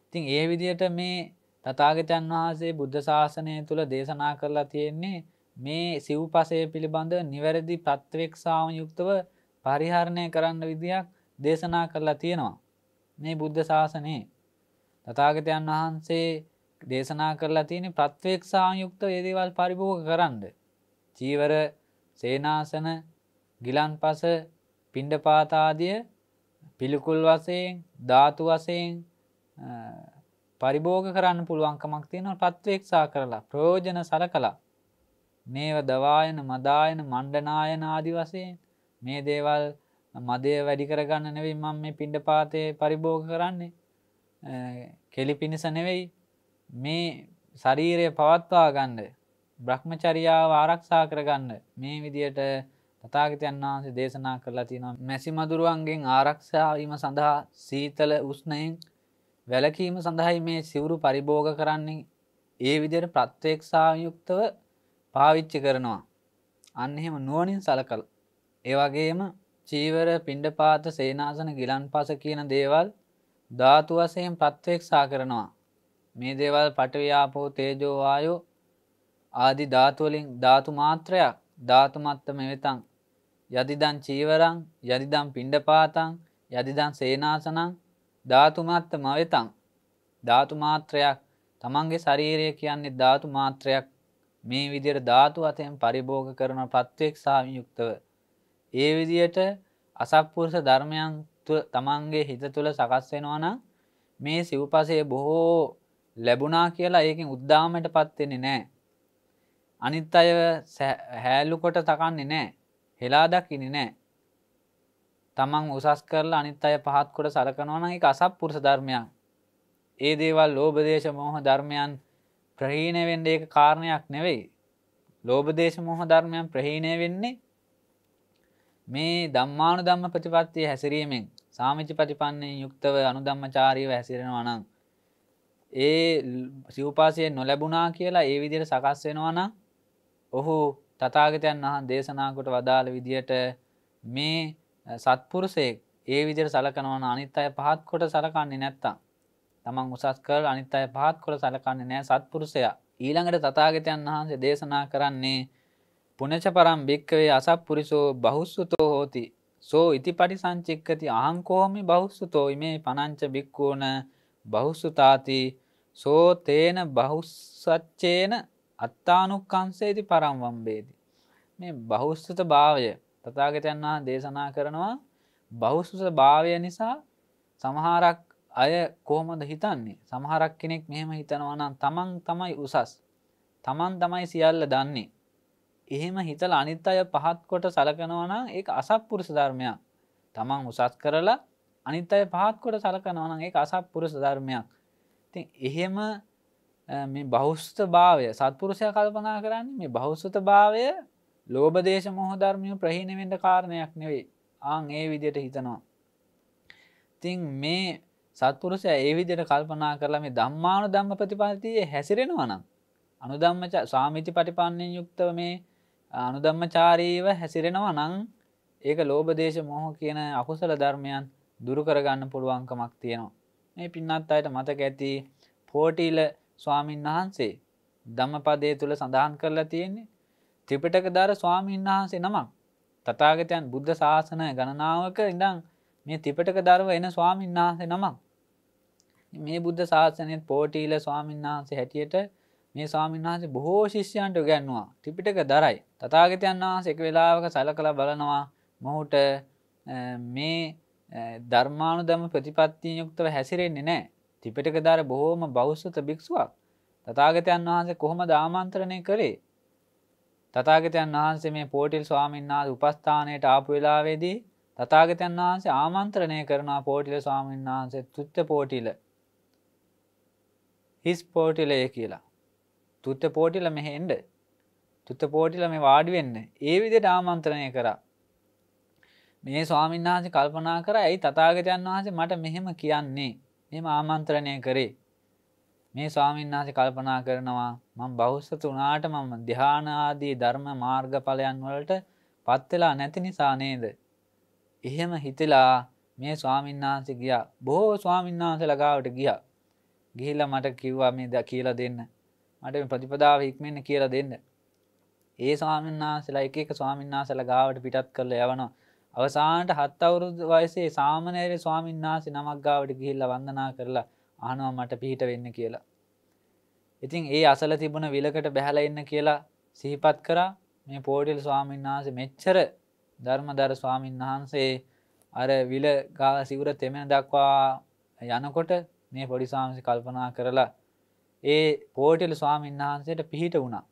ඉතිං ඒ විදියට මේ තතාගතයන් වහන්සේ බුද්ධ ශාසනය තුළ දේශනා කරලා තියෙන්නේ මේ සිව් පසය පිළිබඳ නිවැරදි ප්‍රත්වවෙක්ෂාව යුක්තව පරිහරණය කරන්න විදියක් දේශනා කරලා තියෙනවා. මේ බුද්ධ ශාසනයේ තතාගතයන් වහන්සේ දේශනා කරලා තියෙන ප්‍රත්වේක්ෂායුක්ත ඒදේවල් පරිභෝග කරන්න. චීවර සේනාසන ගිලන් පස පිණ්ඩපාතාදිය පිළිකුල් වසයෙන් ධාතු වසයෙන් පරිභෝග කරන්න පුළුවන්කමක් තියෙනවා ප්‍රත්වේක්ෂා කරලා ප්‍රයෝජන සල කලා. මේව දවායන මදායන මණ්ඩනායන ආදි වසයෙන් මේ දේවල් මදය වැඩි කරගන්න නෙවෙයි මං මේ පිණ්ඩ පාතය පරිභෝග කරන්නේ කෙලි පිණිස නෙවෙයි මේ ශරීරය පවත්වා ගන්න බ්‍රහ්මචරියාව ආරක්ෂා කරගන්න මේ විදියට තථාගතයන් වහන්සේ දේශනා කරලා තියෙනවා මැසි මදුරුවන්ගෙන් ආරක්ෂා වීම සඳහා සීතල උෂ්ණයෙන් වැළකීම සඳහායි මේ සිවුරු පරිභෝග කරන්නේ ඒ විදියට ප්‍රත්‍යක්ෂායුක්තව පාවිච්චි කරනවා අන්න එහෙම නුවණින් සලකල් ඒ වගේම චීවර පිණ්ඩපාත සේනාසන ගිලන්පස කියන දේවල් ධාතු වශයෙන් ප්‍රත්‍යක්ෂා කරනවා මේ දේවල් පටවියාපෝ තේජෝවායෝ ආදි ධාතුවලින් ධාතු මාත්‍රයක් ධාතුමත්ත මෙවෙතං යදිදන් චීවරං යදිදම් පිණ්ඩපාතං යදිදන් සේනාසනං ධාතුමත්ත මවෙතං ධාතු මාත්‍රයක් තමන්ගේ ශරීරය කියන්නේ ධාතු මාත්‍රයක් මේ විදියට ධාතු අතයෙන් පරිභෝග කරන ප්‍රත්‍යක්ෂාවෙන් යුක්තව ඒ විදියට අසත්පුරුෂ ධර්මයන් තමන්ගේ හිත තුළ සකස් වෙනවා නම් මේ සිව්පසයේ බොහෝ ලැබුණා කියලා ඒකින් උද්දාමයට පත්වෙෙන නෑ. අනිත් අය හැලුකොට තකන්නේ නෑ හෙලා දකිනි නෑ. තමන් උසස් කරලා අනිත් අය පහත්කොට සලකනවනගේ අසප් පුරස ධර්මයක්. ඒ දේවල් ලෝබදේශ මෝහ ධර්මයන් ප්‍රහීණය වෙන්ඩ ඒක කාරණයක් නෙවෙයි. ලෝබදේශ මෝහ ධර්මයන් ප්‍රහීණය වෙන්නේ මේ දම්මානු දම්ම ප්‍රතිපත්තිය හැසිරීමෙන් සාමිචි පටිපන්නේ යුක්තව අනුදම්මචාරීව හැසිරෙනවනං ඒ සිව්පාසය නොලැබුණා කියලා ඒ විදියට සකස් වෙනවන ඔහු තතාගතයන් වහන් දේශනාකොට වදාළ විදියට මේ සත්පුරුසෙක් ඒ විදිර සලකනවන අනිත් අය පහත් කොට සලකන්නේ නැත්තම් තමන් උසස් කල් අනිත් අය පහත් කොට සලකන්නේ නෑ සත්පුරුසයා ඊළඟට තතාගතයන් වහන්සේ දේශනා කරන්නේ පුනච පරම් භික්කවේ අසක් පුරිසෝ බහුස්සුතෝ හෝති සෝ ඉති පටි සංචික්කති අහංකෝමි බෞස්සුතෝ ඉමේ පනංච භික්කෝන බෞස්සුතාති සෝ තේන බහුසච්චේන අත්තානුක්කන්සේති පරම්වම්බේදි. මේ බහුස්තත භාවය තතාගතයන් වහා දේශනා කරනවා බෞස්තුත භාවය නිසා සමහරක් අය කොහොමද හිතන්නේ සමහරක් කෙනෙක් මෙහෙම හිතනවනම් තමන් තමයි උසස් තමන් තමයි සියල්ල දන්නේ. එහෙම හිතල අනිත් අය පහත් කොට සලකනවනම් ඒ අසත්පුරුෂ ධර්මයක් තමන් උසස් කරලා අනිත් අය පහත් කොට සලකනවනම් ඒ අසත්පුරුෂ ධර්මයක් ති එහෙම මේ බෞස්ත භාවය සත්පුරුෂය කල්පනා කරන්න මේ බෞස්සත භාවය ලෝබදේශ මොහධර්මිය ප්‍රහිණවෙන්ට කාරණයක් නෙවෙයි ආං ඒ විදියට හිතනවා. තින් මේ සත්පුරුෂය ඒ විදියට කල්පනා කරලා මේ දම්මානු දම්ම ප්‍රතිපතිය හැසිරෙනවනම්. අනුදම්ම සාමිති පටිපන්නයෙන් යුක්තව මේ අනුදම්මචාරීව හැසිරෙනවා නං ඒක ලෝබදේශ මොහ කියන අකුසල ධර්මයන් දුරුකරගන්න පුළුවන්කමක් තියෙනවා. මේ පින්නත් අයට මතක ඇති පෝටීල ස්වාමීන් වහන්සේ ධම්මපදය තුළ සඳහන් කරලා තියෙන්නේ ත්‍රිපිටක දර ස්වාමීන් වහන්සේ නමක් තථාගතයන් බුද්ධ ශාසනය ගණනාවක ඉඳන් මේ ත්‍රිපිටක දරව එන ස්වාමීන් වහන්සේ නමක්. මේ බුද්ධ ශාසනයත් පෝටීල ස්වාමීන් වහන්සේ හැටියට මේ ස්වාමීන් වහන්සේ බොහෝ ශිෂ්‍යයන්ට උගන්වුවා. ත්‍රිපිටක දරයි. තථාගතයන් වහන්සේ එක වෙලාවක සලකලා බලනවා මොහුට මේ ධර්මානු දම ප්‍රතිපත්තිය යුක්තව හැසිරෙන්නේ නෑ තිපටක දර බොහෝම බෞස්සත භික්ෂුවක් තතාගතයන් වහන්සේ කොහොම දාමන්ත්‍රණය කරේ තතාගතයන් වහන්සේ මේ පෝටිල් ස්වාමින්නාද උපස්ථානයට ආපු වෙලාවේදී තතාගතයන් වහන්සේ ආමන්ත්‍රණය කරනවා පෝටිල ස්වාමීන් වහන්සේ තුත්ත පෝටිල හිස් පෝටිලය කියලා තුත්ත පෝටිල මෙහෙන්ඩ තුත්ත පෝටිල මේ වාඩිවෙන්න ඒ විදිට ආමන්ත්‍රණය කරා මේ ස්වාමීන් වහන්සේ කල්පනා කර ඇයි තතාගතයන් වහන්සේ මට මෙහෙම කියන්නේ මෙම ආමන්ත්‍රණය කරේ. මේ ස්වාමීන් වහන්සේ කල්පනා කරනවා මං බෞස්සත වනාට මම දිහානාදී ධර්ම මාර්ගඵලයන් වලට පත්වෙලා නැති නිසා නේද. එහෙම හිතලා මේ ස්වාමීන් වහන්සේ ගියා බොහෝ ස්වාමීන් වහන්සේ ලගාවට ගියා. ගිහිල්ලා මට කිව්වා මේ ද කියලා දෙන්න. මට මේ ප්‍රතිපදාව ඉක්මෙන්න කියලා දෙන්න. ඒ ස්වාමීන් වහන්සේලා එක එක ස්වාමීන් වහන්සේලා ගාවට පිටත් කරලා යවනවා. අවසානට හත් අවුරුදු වයසේ සාමනේර ස්වාමීන් වහන්සේ නමක් ගාවට ගිහිල්ලා වන්දනා කරලා අහනවා මට පිහිට වෙන්න කියලා. ඉතින් ඒ අසල තිබුණ විලකට බැහැලා ඉන්න කියලා සිහිපත් කරා මේ පෝටිල් ස්වාමීන් වහන්සේ මෙච්චර ධර්මදර ස්වාමීන් වහන්සේ අර විල ගා සිවුර තෙමෙන දක්වා යනකොට මේ පොඩි ස්වාමීන් කල්පනා කරලා ඒ පෝටිල් ස්වාමීන් වහන්සේට පිහිට වුණා.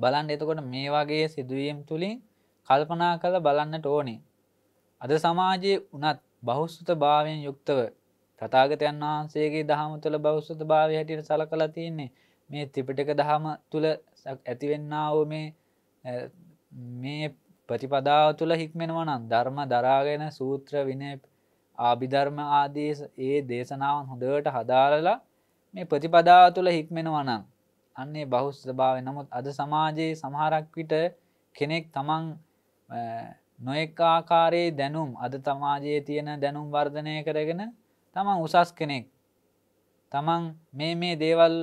බලන්න එතකොට මේ වගේ සිදුවීම් තුලින් කල්පනා කළ බලන්නට ඕනේ. අද සමාජයේ වනත් බෞස්ෘත භාවයෙන් යුක්තව තතාගතයන් වහන්සේගේ දහම තුළ බෞස්ෘත භාවය හැටියට සල කළ තියන්නේ මේ ත්‍රිපිටක දහම තුළ ඇතිවෙන්නාව මේ මේ ප්‍රතිපදාව තුළ හික්මෙනවනම් ධර්ම දරාගෙන සූත්‍ර විනය ආභිධර්ම ආදී ඒ දේශනාවන් හොඳට හදාරලා මේ ප්‍රතිපදාව තුළ හික්මෙනවනම් අන්නේ බහුස්භාවය නමුත් අද සමාජයේ සමහරක් විට කෙනෙක් තමන් නොයෙක් ආකාරයේ දැනුම් අද තමාජයේ තියෙන දැනුම් වර්ධනය කරගෙන තමන් උසස් කෙනෙක් තමන් මේ මේ දේවල්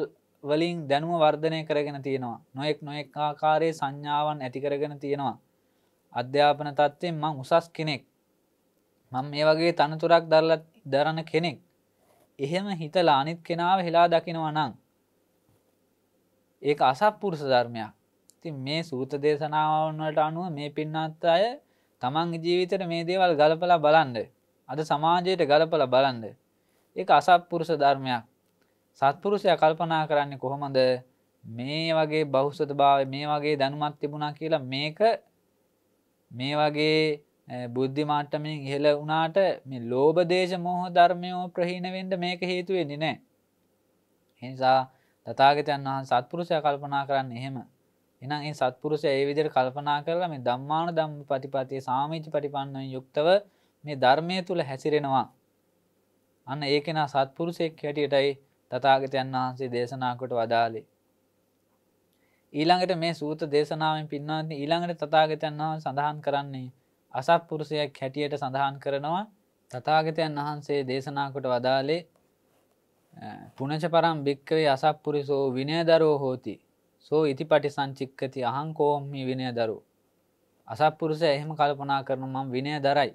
වලින් දැනුම වර්ධනය කරගෙන තියෙනවා නොයෙක් නොයෙක් ආකාරයේ සංඥාවන් ඇති කරගෙන තියෙනවා අධ්‍යාපන තත්ත්වයෙන් මං උසස් කෙනෙක් මං මේ වගේ තනතුරක් දරලා දරන කෙනෙක් එහෙම හිතලා අනිත් කෙනාව හෙලා දකිනවා නම් ඒක අසත්පුරුෂ ධර්මයක් ති මේ සූත දේශනාවන්වලට අනුව මේ පින්නත් අය තමන් ජීවිතට මේ දේවල් ගලපලා බලන්ඩ. අද සමාජයට ගලපල බලන්ඩ. එක අසත්පුරුෂ ධර්මයක් සත්පුරුෂය කල්පනා කරන්නේ කොහොමද මේ වගේ බෞෂත භාව මේ වගේ දැනුමත් තිබුණා කියලා මේක මේ වගේ බුද්ධිමාට්ටමින් ඉහල වනාට මේ ලෝබ දේශ මෝහ ධර්මයෝ ප්‍රහීණවෙන්ඩ මේක හේතුවෙන්නේ නෑ. හිනිසා තතාගතයන් වහන් සත්පුරුෂය කල්පනා කරන්න එහෙම එනම් ඒ සත්පුරුෂ ඒ විදිර කල්පනා කරලා මේ දම්මාන දම් පතිපතිය සාමීචි පටිපන්නවෙන් යුක්තව මේ ධර්මය තුළ හැසිරෙනවා. අන්න ඒකෙන සත්පුරුසෙක් හැටියටයි තතාගතයන් වහන්සේ දේශනාකොට වදාලේ. ඊළඟට මේ සූත දේශනාවෙන් පින්නාන්න ඊළඟට තතාගතයන් වහ සඳහන් කරන්නේ අසත්පුරුෂයක් හැටියට සඳහන් කරනවා තතාගතයන් වහන්සේ දේශනාකොට වදාලේ පුනච පරම් භික්කවේ අසත්පුරිසෝ විනය දරෝ හෝතිී සෝ ඉති පටි සංචික්කති අහංකෝම විනය දරු. අසපපුරුස එහෙම කල්පනා කරනු මම විනය දරයි.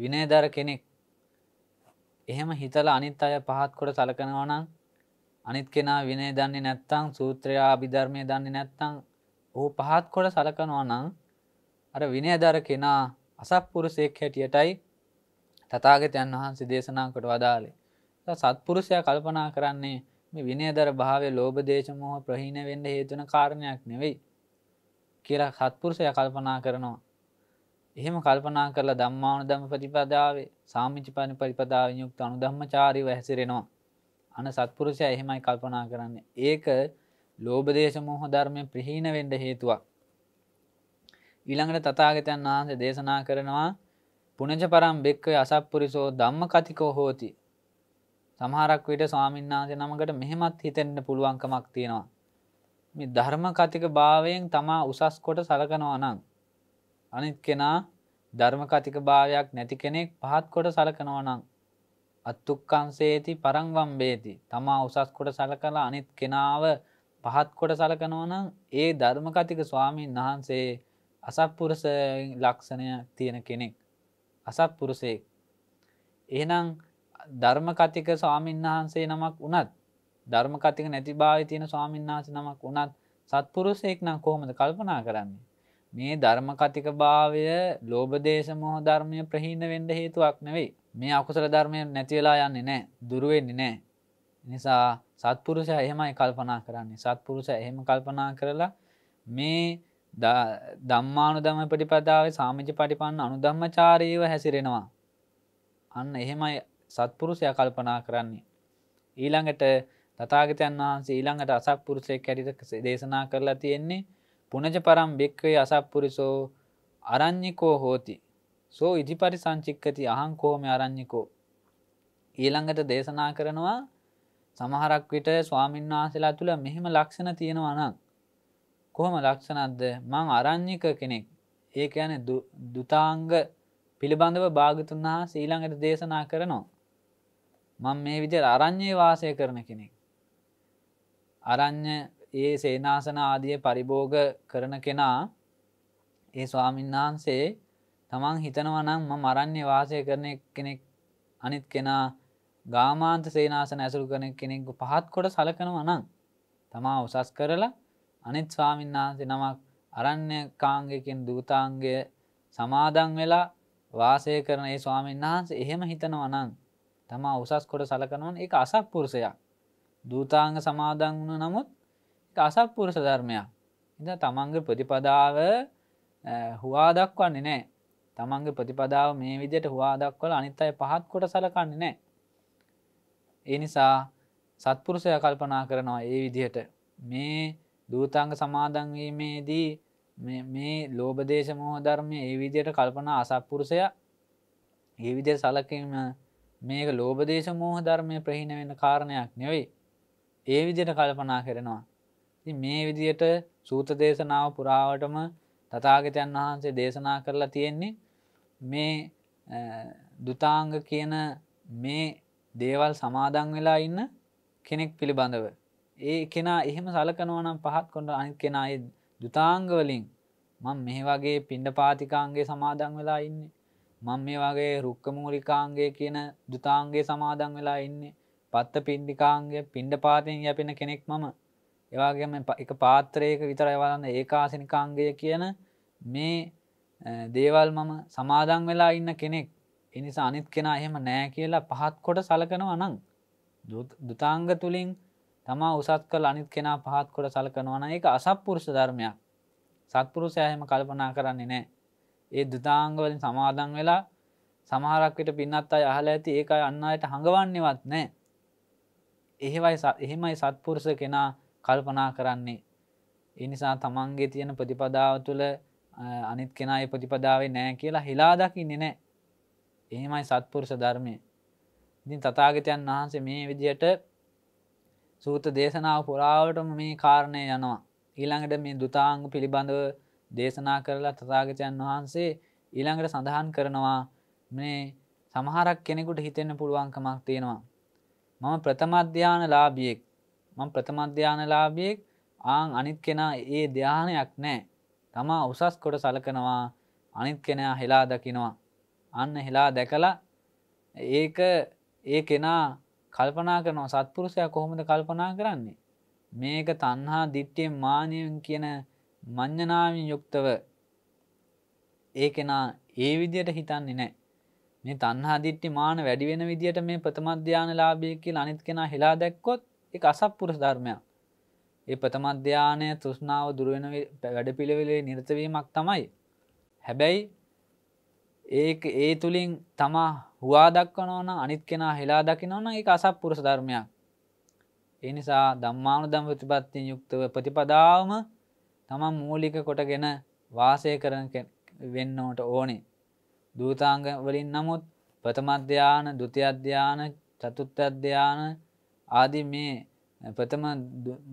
විනය දර කෙනෙක් එහෙම හිතල අනිත් අය පහත් කොට සලකනවනම් අනිත් කෙනා විනය දන්නේ නැත්තං සූත්‍රයා අභිධර්මය දන්නේ නැත්තං ඔහු පහත් කොට සලකනවනම් අර විනය දර කෙනා අසපපුරුසෙක් හැටියටයි තතාගතයන් වහන්සේ දේශනා කොට වදාලේ සත්පුරුෂය කල්පනා කරන්නේ මේ විනයදර භාවය ලෝභ දේශමෝහ ප්‍රහීන වෙන්න හේතුන කාරණයක් නෙවෙයි කියලා සත්පුරුෂය කල්පනා කරනවා. එහෙම කල්පනා කරලා ධම්මාන ධම්ම ප්‍රතිපදාවේ සාමිච්චිපන ප්‍රතිපදාවෙන් යුක්ත අනුධම්මචාරීව හැසිරෙනවා. අන සත්පුරුෂයා එහෙමයි කල්පනා කරන්නේ. ඒක ලෝභ දේශමෝහ ධර්මයෙන් ප්‍රහීන වෙන්න හේතුවක්. ඊළඟට තථාගතයන් වහන්සේ දේශනා කරනවා පුණජ පරම් බෙක්කේ අසප්පුරිසෝ ධම්ම කතිකෝ හෝති සමහරක් විට ස්වාමින්නාන්සේ නමකට මෙහෙමත් හිතෙන්න පුළුවන්කමක් තියෙනවා. මේ ධර්ම කතික භාවයෙන් තමා උසස් කොට සලකනවා නම් අනිත් කෙනා ධර්ම කතික භාවයක් නැති කෙනෙක් පහත් කොට සලකනවා නම් අත්තුක්කංසේති පරංවම්බේති තමා උසස් කොට සලකලා අනිත් කෙනාව පහත් කොට සලකනවා නම් ඒ ධර්ම කතික ස්වාමීන් වහන්සේ අසත්පුරුෂ ලක්ෂණය තියෙන කෙනෙක් අසත්පුරුෂයෙක් එහෙනම් ධර්මකතික ස්වාමින්වහන්සේ නමක් වනත් ධර්මකතික නැති භාව තියෙන ස්වාමින්වහස නමක් වනත් සත්පුරුසෙක් නම් කොහොමද කල්පනා කරන්නේ. මේ ධර්මකතික භාවය ලෝබදේශමෝ ධර්මය ප්‍රහින්න වෙන්ඩ හේතුවක් නෙවෙයි මේ අකුසල ධර්මය නැතිවෙලා යන්නේ නෑ දුරුවෙන්නේ නෑ. නිසා සත්පුරුෂ එහෙමයි කල්පනා කරන්නේ සත්පුරුෂ එහෙම කල්පනා කරලා මේ දම්මානු දම පටිපදාව සාමිජ පටිපන්න අනුදම්ම චාරීව හැසිරෙනවා. අන්න එහෙමයි සත්පුරුෂය කල්පනා කරන්නේ. ඊළඟට තතාගතයන් වහන්සේ ඊළඟට අසක් පුරුෂය කැටිට දේශනා කරලා තියෙන්නේ පුනජ පරම් භික්වේ අසක්පුරිසෝ අරං්ඥිකෝ හෝති. සෝ ඉදිපරි සංචික්කති අහං කෝම අරං්ඥිකෝ. ඊළඟට දේශනා කරනවා සමහරක් විට ස්වාමීන් වහන්සේලා තුළ මෙහෙම ලක්ෂණ තියෙනවනම්. කොහොම ලක්ෂණක්ද මං අරං්ඥික කෙනෙක් ඒක යන දුතාංග පිළිබඳව භාගතුන් වහා සීළඟට දේශනා කරනවා. මං මේ විදිර අරං්්‍යයේ වාසය කරන කෙනෙක්. අරං්්‍ය ඒ සේනාසන ආදිය පරිභෝග කරන කෙනා ඒ ස්වාමීන් වහන්සේ තමන් හිතනවනම් ම මරණ්‍ය වාසය කරන කෙනෙක් අනිත් කෙනා ගාමාන්ත සේනාසන ඇසුරු කරන කෙනෙක්ගු පහත් කොට සලකනවනම් තමා උසස් කරලා අනිත් ස්වාමීන් වහන්සේ නමක් අරණ්‍ය කාංගයකින් දූතාංගය සමාදන් වෙලා වාසය කරන ඒ ස්වාමීන් වහන්සේ එහෙම හිතනවනං තමා උසස් කොට සලකනවන් එක අසක් පුරුසයක් දූතාංග සමාදන් වුණ නමුත් අසක් පුරුස ධර්මයක් ඉඳ තමන්ගේ ප්‍රතිපදාව හවා දක්වන්නේ නෑ තමන්ගේ ප්‍රතිපදාව මේ විදියට හවා දක්වල අනිත් අයි පහත් කොට සලකන්නේ නෑ ඒ නිසා සත්පුරුසය කල්පනා කරනවා ඒ විදිහට මේ දූතාංග සමාදන්වීමේදී මේ ලෝබදේශමෝ ධර්මය ඒ විදියට කල්පනා අසත්පුරුසය ඒ විදිය සලකීම මේක ලෝබදේශ මෝහ ධර්මය ප්‍රහින වෙන කාරණයක් නෙවෙයි. ඒ විදියට කල්පනා කරනවා. මේ විදියට සූත දේශනාව පුරාවටම තතාගතයන් වහන්සේ දේශනා කරලා තියෙන්නේ මේ දුතාංග කියන මේ දේවල් සමාදන් වෙලා ඉන්න කෙනෙක් පිළිබඳව. ඒ කෙනා එහෙම සලකනවනම් පහත් කොට අනිත් කෙනා දුතාංගවලින් මං මේ වගේ පිණ්ඩ පාතිකාන්ගේ සමාදන් වෙලා ඉන්නේ මං මේ වගේ රුක්කමූලිකාන්ගේ කියන දුතාන්ගේ සමාදන් වෙලා ඉන්නේ පත්ත පින්ඩිකාන්ගේ පින්ඩ පාතිෙන් යැපෙන කෙනෙක් මම ඒවාගේම එක පාත්‍රයක විතර එවලන්න ඒකාසිනිකාන්ගය කියන මේ දේවල් මම සමාදන් වෙලා ඉන්න කෙනෙක් එනිසා අනිත් කෙනා එහෙම නෑ කියලා පහත් කොට සලකනවා නං දුතාංග තුළින් තමා උසත් කල් අනිත් කෙනා පහත් කොට සලකනවන එක අසප්පුරුෂ ධර්මයක් සත්පුරුෂයහෙම කල්පනා කරන්නේ නෑ ඒ දුතාංගවලින් සමාදන් වෙලා සමහරක්විට පින්නත් අයි අහල ඇති ඒක අන්න අයට හඟවන්නවත් නෑ. එහෙවයි එහෙමයි සත්පුරුස කෙනා කල්පනා කරන්නේ. එනිසා තමන්ගේ තියෙන ප්‍රතිපදාව තුළ අනිත් කෙනා ප්‍රතිපදාවේ නෑ කියලා හිලාදකින්නේ නෑ. එහෙමයි සත්පුරුෂ ධර්මය. ඉතින් තතාගතයන් වහන්සේ මේ විදියට සූත දේශනාව පුරාවටම මේ කාරණය යනවා. ඊළඟට මේ දුතාංග පිළිබඳව දේශනා කරලා තතාගචයන් වහන්සේ ඊළඟට සඳහන් කරනවා මේ සමහරක් කෙනෙකුට හිතෙන්න පුළුවන්කමක් තියෙනවා. මම ප්‍රථමධ්‍යාන ලාභියෙක් මම ප්‍රථමධ්‍යාන ලාභියෙක් ආං අනිත් කෙනා ඒ ධ්‍යානයක් නෑ තමා උසස් කොට සලකනවා අනිත් කෙනා හෙලා දකිනවා. අන්න හෙලා දැකලා ඒක ඒ කෙනා කල්පනා කරනවා සත්පුරුෂය කොහොමද කල්පනා කරන්නේ. මේක තන්හා දිට්ටියෙන් මානයෙන් කියන මං්ඥනාවෙන් යුක්තව ඒ කෙනා ඒ විදියට හිතන්නේ නෑ මේ තන්හාදිට්ටි මාන වැඩිවෙන විදිට මේ ප්‍රථමධ්‍යාන ලාභයකි අනිත් කෙනා හෙලා දැක්කොත් එක අසක් පුරස් ධර්මයක් ඒ ප්‍රථමධ්‍යානය තෘෂ්නාව දුරුවෙන වැඩ පිළිවෙලේ නිර්තවීමක් තමයි හැබැයි ඒක ඒ තුළින් තමා හවා දක්වනෝන අනිත් කෙනා හෙලා දකිනවන එක අසක් පුරස ධර්මයක් එනිසා දම්මානු දම් ප්‍රතිපත්තිෙන් යුක්තව ප්‍රතිපදාවම තමන් මූලික කොටගෙන වාසය කරන වෙන්න ඕට ඕනේ. දූතාංග වලින් නමුත් ප්‍රථමධ්‍යාන දුතියධ්‍යාන චතුත්තධ්‍යාන ආදි මේ ප්‍රථම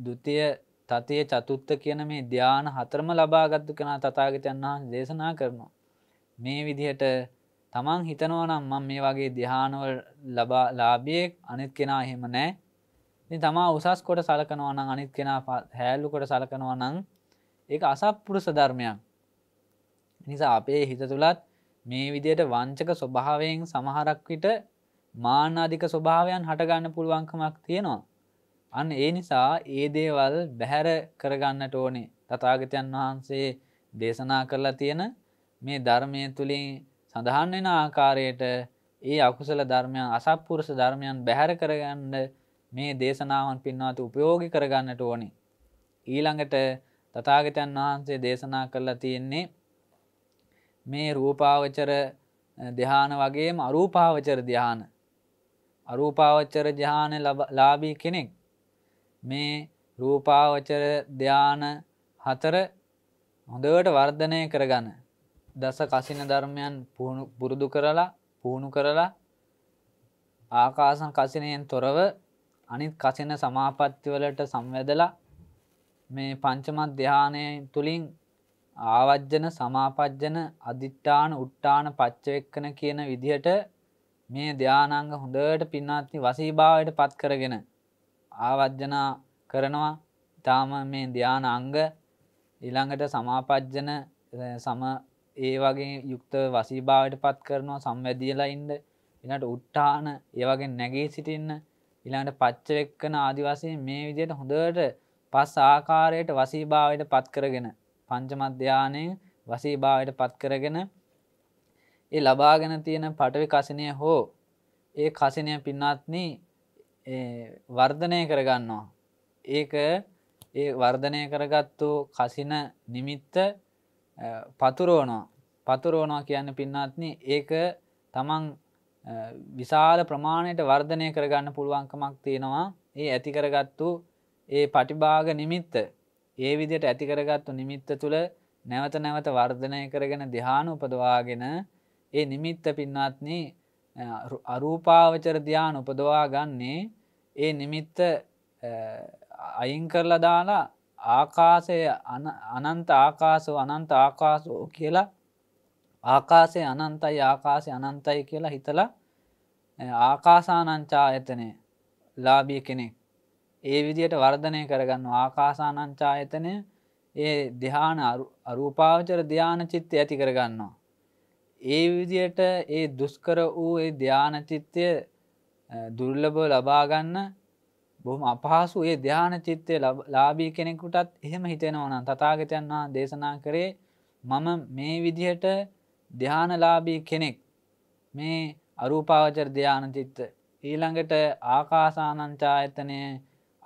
දුතිය තතිය චතුත්ත කියන මේ ධ්‍යාන හතරම ලබාගත්තු කෙනා තතාගතයන් වහන්සේ දේශනා කරනවා. මේ විදිහට තමන් හිතනවා නම් මම මේ වගේ ධ්‍යානවල ලබා ලාභියෙක් අනිත් කෙනා එහෙම නැහැ. ඉතින් තමා උසස් කොට සලකනවා නම් අනිත් කෙනා හැලු කොට සලකනවා නම් ඒක අසත්පුරුෂ ධර්මයක්. නිසා අපේ හිත තුළත් මේ විදියට වංචක ස්වභාවයෙන් සමහරක් විට මානාධික ස්වභාවයන් හටගන්න පුළුවන්කමක් තියෙනවා. අන්න ඒ නිසා ඒ දේවල් බැහැර කරගන්නට ඕනේ. තථාගතයන් වහන්සේ දේශනා කරලා තියෙන මේ ධර්මයේ තුලින් සඳහන් වෙන ආකාරයට ඒ අකුසල ධර්මයන් අසත්පුරුෂ ධර්මයන් බැහැර කරගන්න මේ දේශනාවන් පින්වත් උපයෝගී කරගන්නට ඕනේ. ඊළඟට තතාගතයන් වහන්සේ දේශනා කරලා තියෙන්නේ මේ රූපාවචර දෙහාන වගේම අරූපාවචර ධ්‍යාන අරූපාවචර ධ්‍යාන ලාභී කෙනෙක් මේ රූපාවචර ධ්‍යාන හතර හොඳට වර්ධනය කරගන්න දස කසින ධර්මයන් පුරුදු කරලා පුහුණු කරලා ආකාසන් කසිනයෙන් තොරව අනිත් කසින සමාපත්තිවලට සංවැදලා මේ පංචමත් ධ්‍යානයෙන් තුලින් ආවජ්ජන සමාපජ්ජන අදිත්‍යාන උට්ටාන පච්චවෙක්කන කියන විදිහට මේ ධානාංග හොඳට පින්නාත්ති වසීභාවයට පත් කරගෙන ආවජ්ජනා කරනවා ඊටාම මේ ධානාංග ඊළඟට සමාපජ්ජන සම ඒ වගේ යුක්ත වසීභාවයට පත් කරනවා සම්වැදියලා ඉන්න ඊළඟට උට්ටාන ඒ වගේ නැගී සිටින්න ඊළඟට පච්චවෙක්කන ආදි වශයෙන් මේ විදිහට හොඳට පස් ආකාරයට වසීභාවයට පත් කරගෙන පංචමධ්‍යානයෙන් වසීභාවයට පත් කරගෙන ඒ ලබාගෙන තියෙන පටවි කසිනය හෝ ඒ කසිනය පින්නත්න වර්ධනය කරගන්නවා. ඒක ඒ වර්ධනය කරගත්තු කසින නිමිත්ත පතුරෝනෝ පතුරෝනවා කියන්න පින්නත්න ඒක තමන් විශාල ප්‍රමාණයට වර්ධනය කරගන්න පුළුවන්කමක් තියෙනවා ඒ ඇති කරගත්තු ඒ පටිභාග නිමිත්ත ඒ විදියට ඇතිකරගත්තු නිමිත්ත තුළ නැවත නැවත වර්ධනය කරගෙන දිහාන උපදවාගෙන ඒ නිමිත්ත පින්වත්නි අරූපාවචර ධ්‍යාන උපදවා ගන්නේ ඒ නිමිත්ත අයින් කරලා දාලා ආකාසය අනන්ත ආකාසෝ අනන්ත ආකාසෝ කියලා ආකාසය අනන්තයි ආකාසය අනන්තයි කියලා හිතලා ආකාසානංචා එතනේ ලාබිය කෙනෙක් ඒ විදියට වර්ධනය කරගන්න ආකාසානංචායතනය ඒ දෙහාන අරූපාවචර ධ්‍යාන චිත්තය ඇති කරගන්නවා. ඒ විදියට ඒ දුස්කර වූ ඒ ධ්‍යානචිත්තය දුර්ලබව ලබාගන්න බොහම අපහසු ඒ ධ්‍යාන චිත්තය ලාබී කෙනෙකුටත් එහෙම හිතෙනවන තතාගතයන් වහා දේශනා කරේ මම මේ විදිහට ධ්‍යානලාබී කෙනෙක් මේ අරූපාවචර ධ්‍යාන චිත්ත ඊළඟට ආකාසානංචා එතනය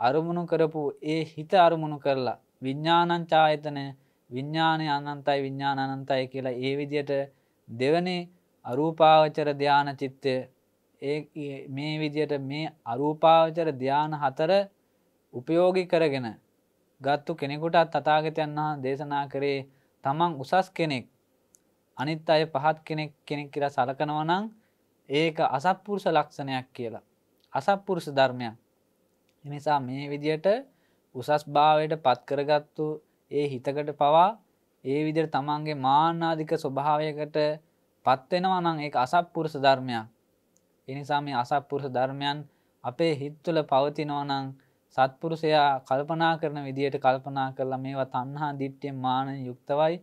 අරමුණු කරපු ඒ හිත අරමුණු කරලා විඤ්ඥානංචායතනය විඤ්ඥානය අනන්තයි විඤ්ඥාන අනන්තයි කියලා ඒ විදියට දෙවනේ අරූපාවචර ධ්‍යාන චිත්තය මේ විදියට මේ අරූපාවචර ධ්‍යාන හතර උපයෝගි කරගෙන ගත්තු කෙනෙකුටත් තතාගතයන් හා දේශනා කරේ තමන් උසස් කෙනෙක් අනිත් අය පහත් කෙනෙක් කෙනෙක් කියලා සලකනවනං ඒක අසත්පුරුෂ ලක්ෂණයක් කියලා. අසත්පුරුෂ ධර්මයක් එනිසා මේ විදියට උසස් භාවයට පත්කරගත්තු ඒ හිතකට පවා ඒ විදිර තමන්ගේ මාන්නාධික ස්වභාවයකට පත්වෙනවා නම් ඒ අසප්පුරුෂ ධර්මයක් එනිසා මේ අසප්පුරුෂ ධර්මයන් අපේ හිත්තුල පවතිනවනං සත්පුරුෂයා කල්පනා කරන විදියට කල්පනා කරලා මේවා තන්හා දිට්ටිය මාන යුක්තවයි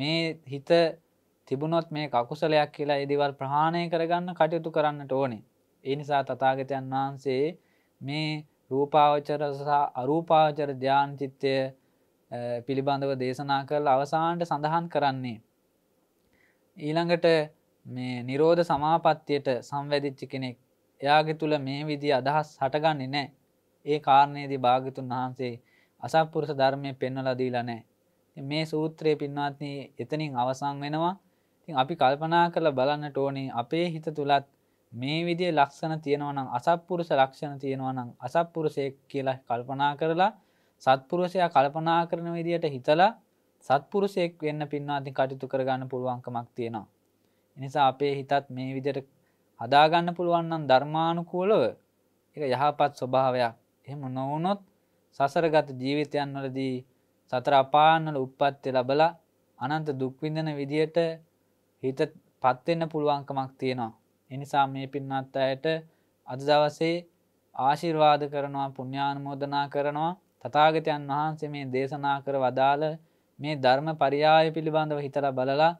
මේ හිත තිබුණොත් මේ කකුසලයක් කියලා එදිවල් ප්‍රහාණය කරගන්න කටයුතු කරන්නට ඕනේ. ඒ නිසා තතාගතයන් වහන්සේ මේ රූපාවචර සහ අරූපාවචර ධ්‍යානචිත්තය පිළිබඳව දේශනා කල් අවසාන්ට සඳහන් කරන්නේ. ඊළඟට මේ නිරෝධ සමාපත්තියට සංවැදිච්චි කෙනෙක් එයාගේ තුළ මේ විදි අදහස් හටගන්නේ නෑ ඒ කාරණයේදී භාගතුන් වහන්සේ අසපපුරුෂ ධර්මය පෙන්වලදීලා නෑ. මේ සූත්‍රය පින්වත්න එතනින් අවසං වෙනවා තින් අපි කල්පනා කළ බලන්න ටෝනි අපේ හිත තුළත් මේ විදිය ලක්ෂණ තියෙනවනම් අසත්පුරුෂ ලක්ෂණ තියෙනවනම් අසත්පුරුෂයෙක් කියලා කල්පනා කරලා සත්පුරුෂයා කල්පනා කරන විදියට හිතලා සත්පුරුෂයෙක් වෙන්න පින්වාතින් කටයුතු කරගන්න පුළුවන්කමක් තියෙනවා. එනිසා අපේ හිතත් මේ විදියට හදාගන්න පුළුවන් නම් ධර්මානුකූලව ඒක යහපත් ස්වභාවයක්. එහෙම නොවුනොත් සසරගත ජීවිතයන් වලදී සතර අපායන් වල උප්පත්ති ලැබලා අනන්ත දුක් විඳින විදියට හිතපත් වෙන්න පුළුවන්කමක් තියෙනවා. එනිසා මේ පින්නත් අයට අද දවසේ ආශිර්වාද කරනවා පුුණ්‍යානුමෝදනා කරනවා තතාගතයන් වහන්සේ මේ දේශනා කර වදාළ මේ ධර්ම පරියාය පිළිබඳව හිතල බලලා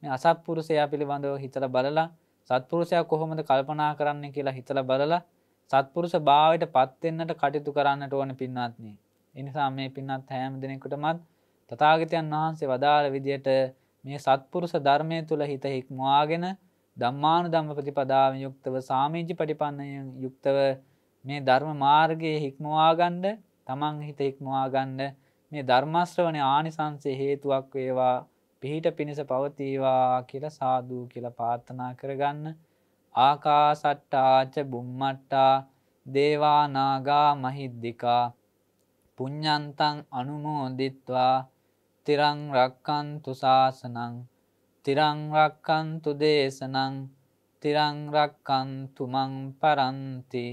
මේ අසත්පුරුසයා පිළිබඳව හිතල බලලා සත්පුරුෂයා කොහොමද කල්පනා කරන්න කියලා හිතල බලලා සත්පුරුෂ භාවයට පත්වෙන්නට කටයුතු කරන්නට ඕන පින්නත්න්නේ. එනිසා මේ පින්නත් හැම දෙනෙකුටමත් තතාගතයන් වහන්සේ වදාළ විදියට මේ සත්පුරුෂ ධර්මය තුළ හිත හික්මවාගෙන ධම්මාන ධම්ම ප්‍රතිපදාව යුක්තව සාමීජි පටිපන්නය යුක්තව මේ ධර්ම මාර්ගයේ හික්මවාගණ්ඩ තමන් හිත හික්මවාගණ්ඩ මේ ධර්මශ්‍රවන ආනිසංසේ හේතුවක් වේවා පිහිට පිණිස පවතිවා කියල සාධූ කියල පාර්ථනා කරගන්න ආකා සට්ටාච බුම්මට්ටා දේවානාගා මහිද්දිකා පුඤ්ඥන්තන් අනුමෝදිත්වා තිරං රක්කන් තුසාසනං තිරංරක්කන්තු දේශනං තිරංරක්කන්තුමං පරන්ති.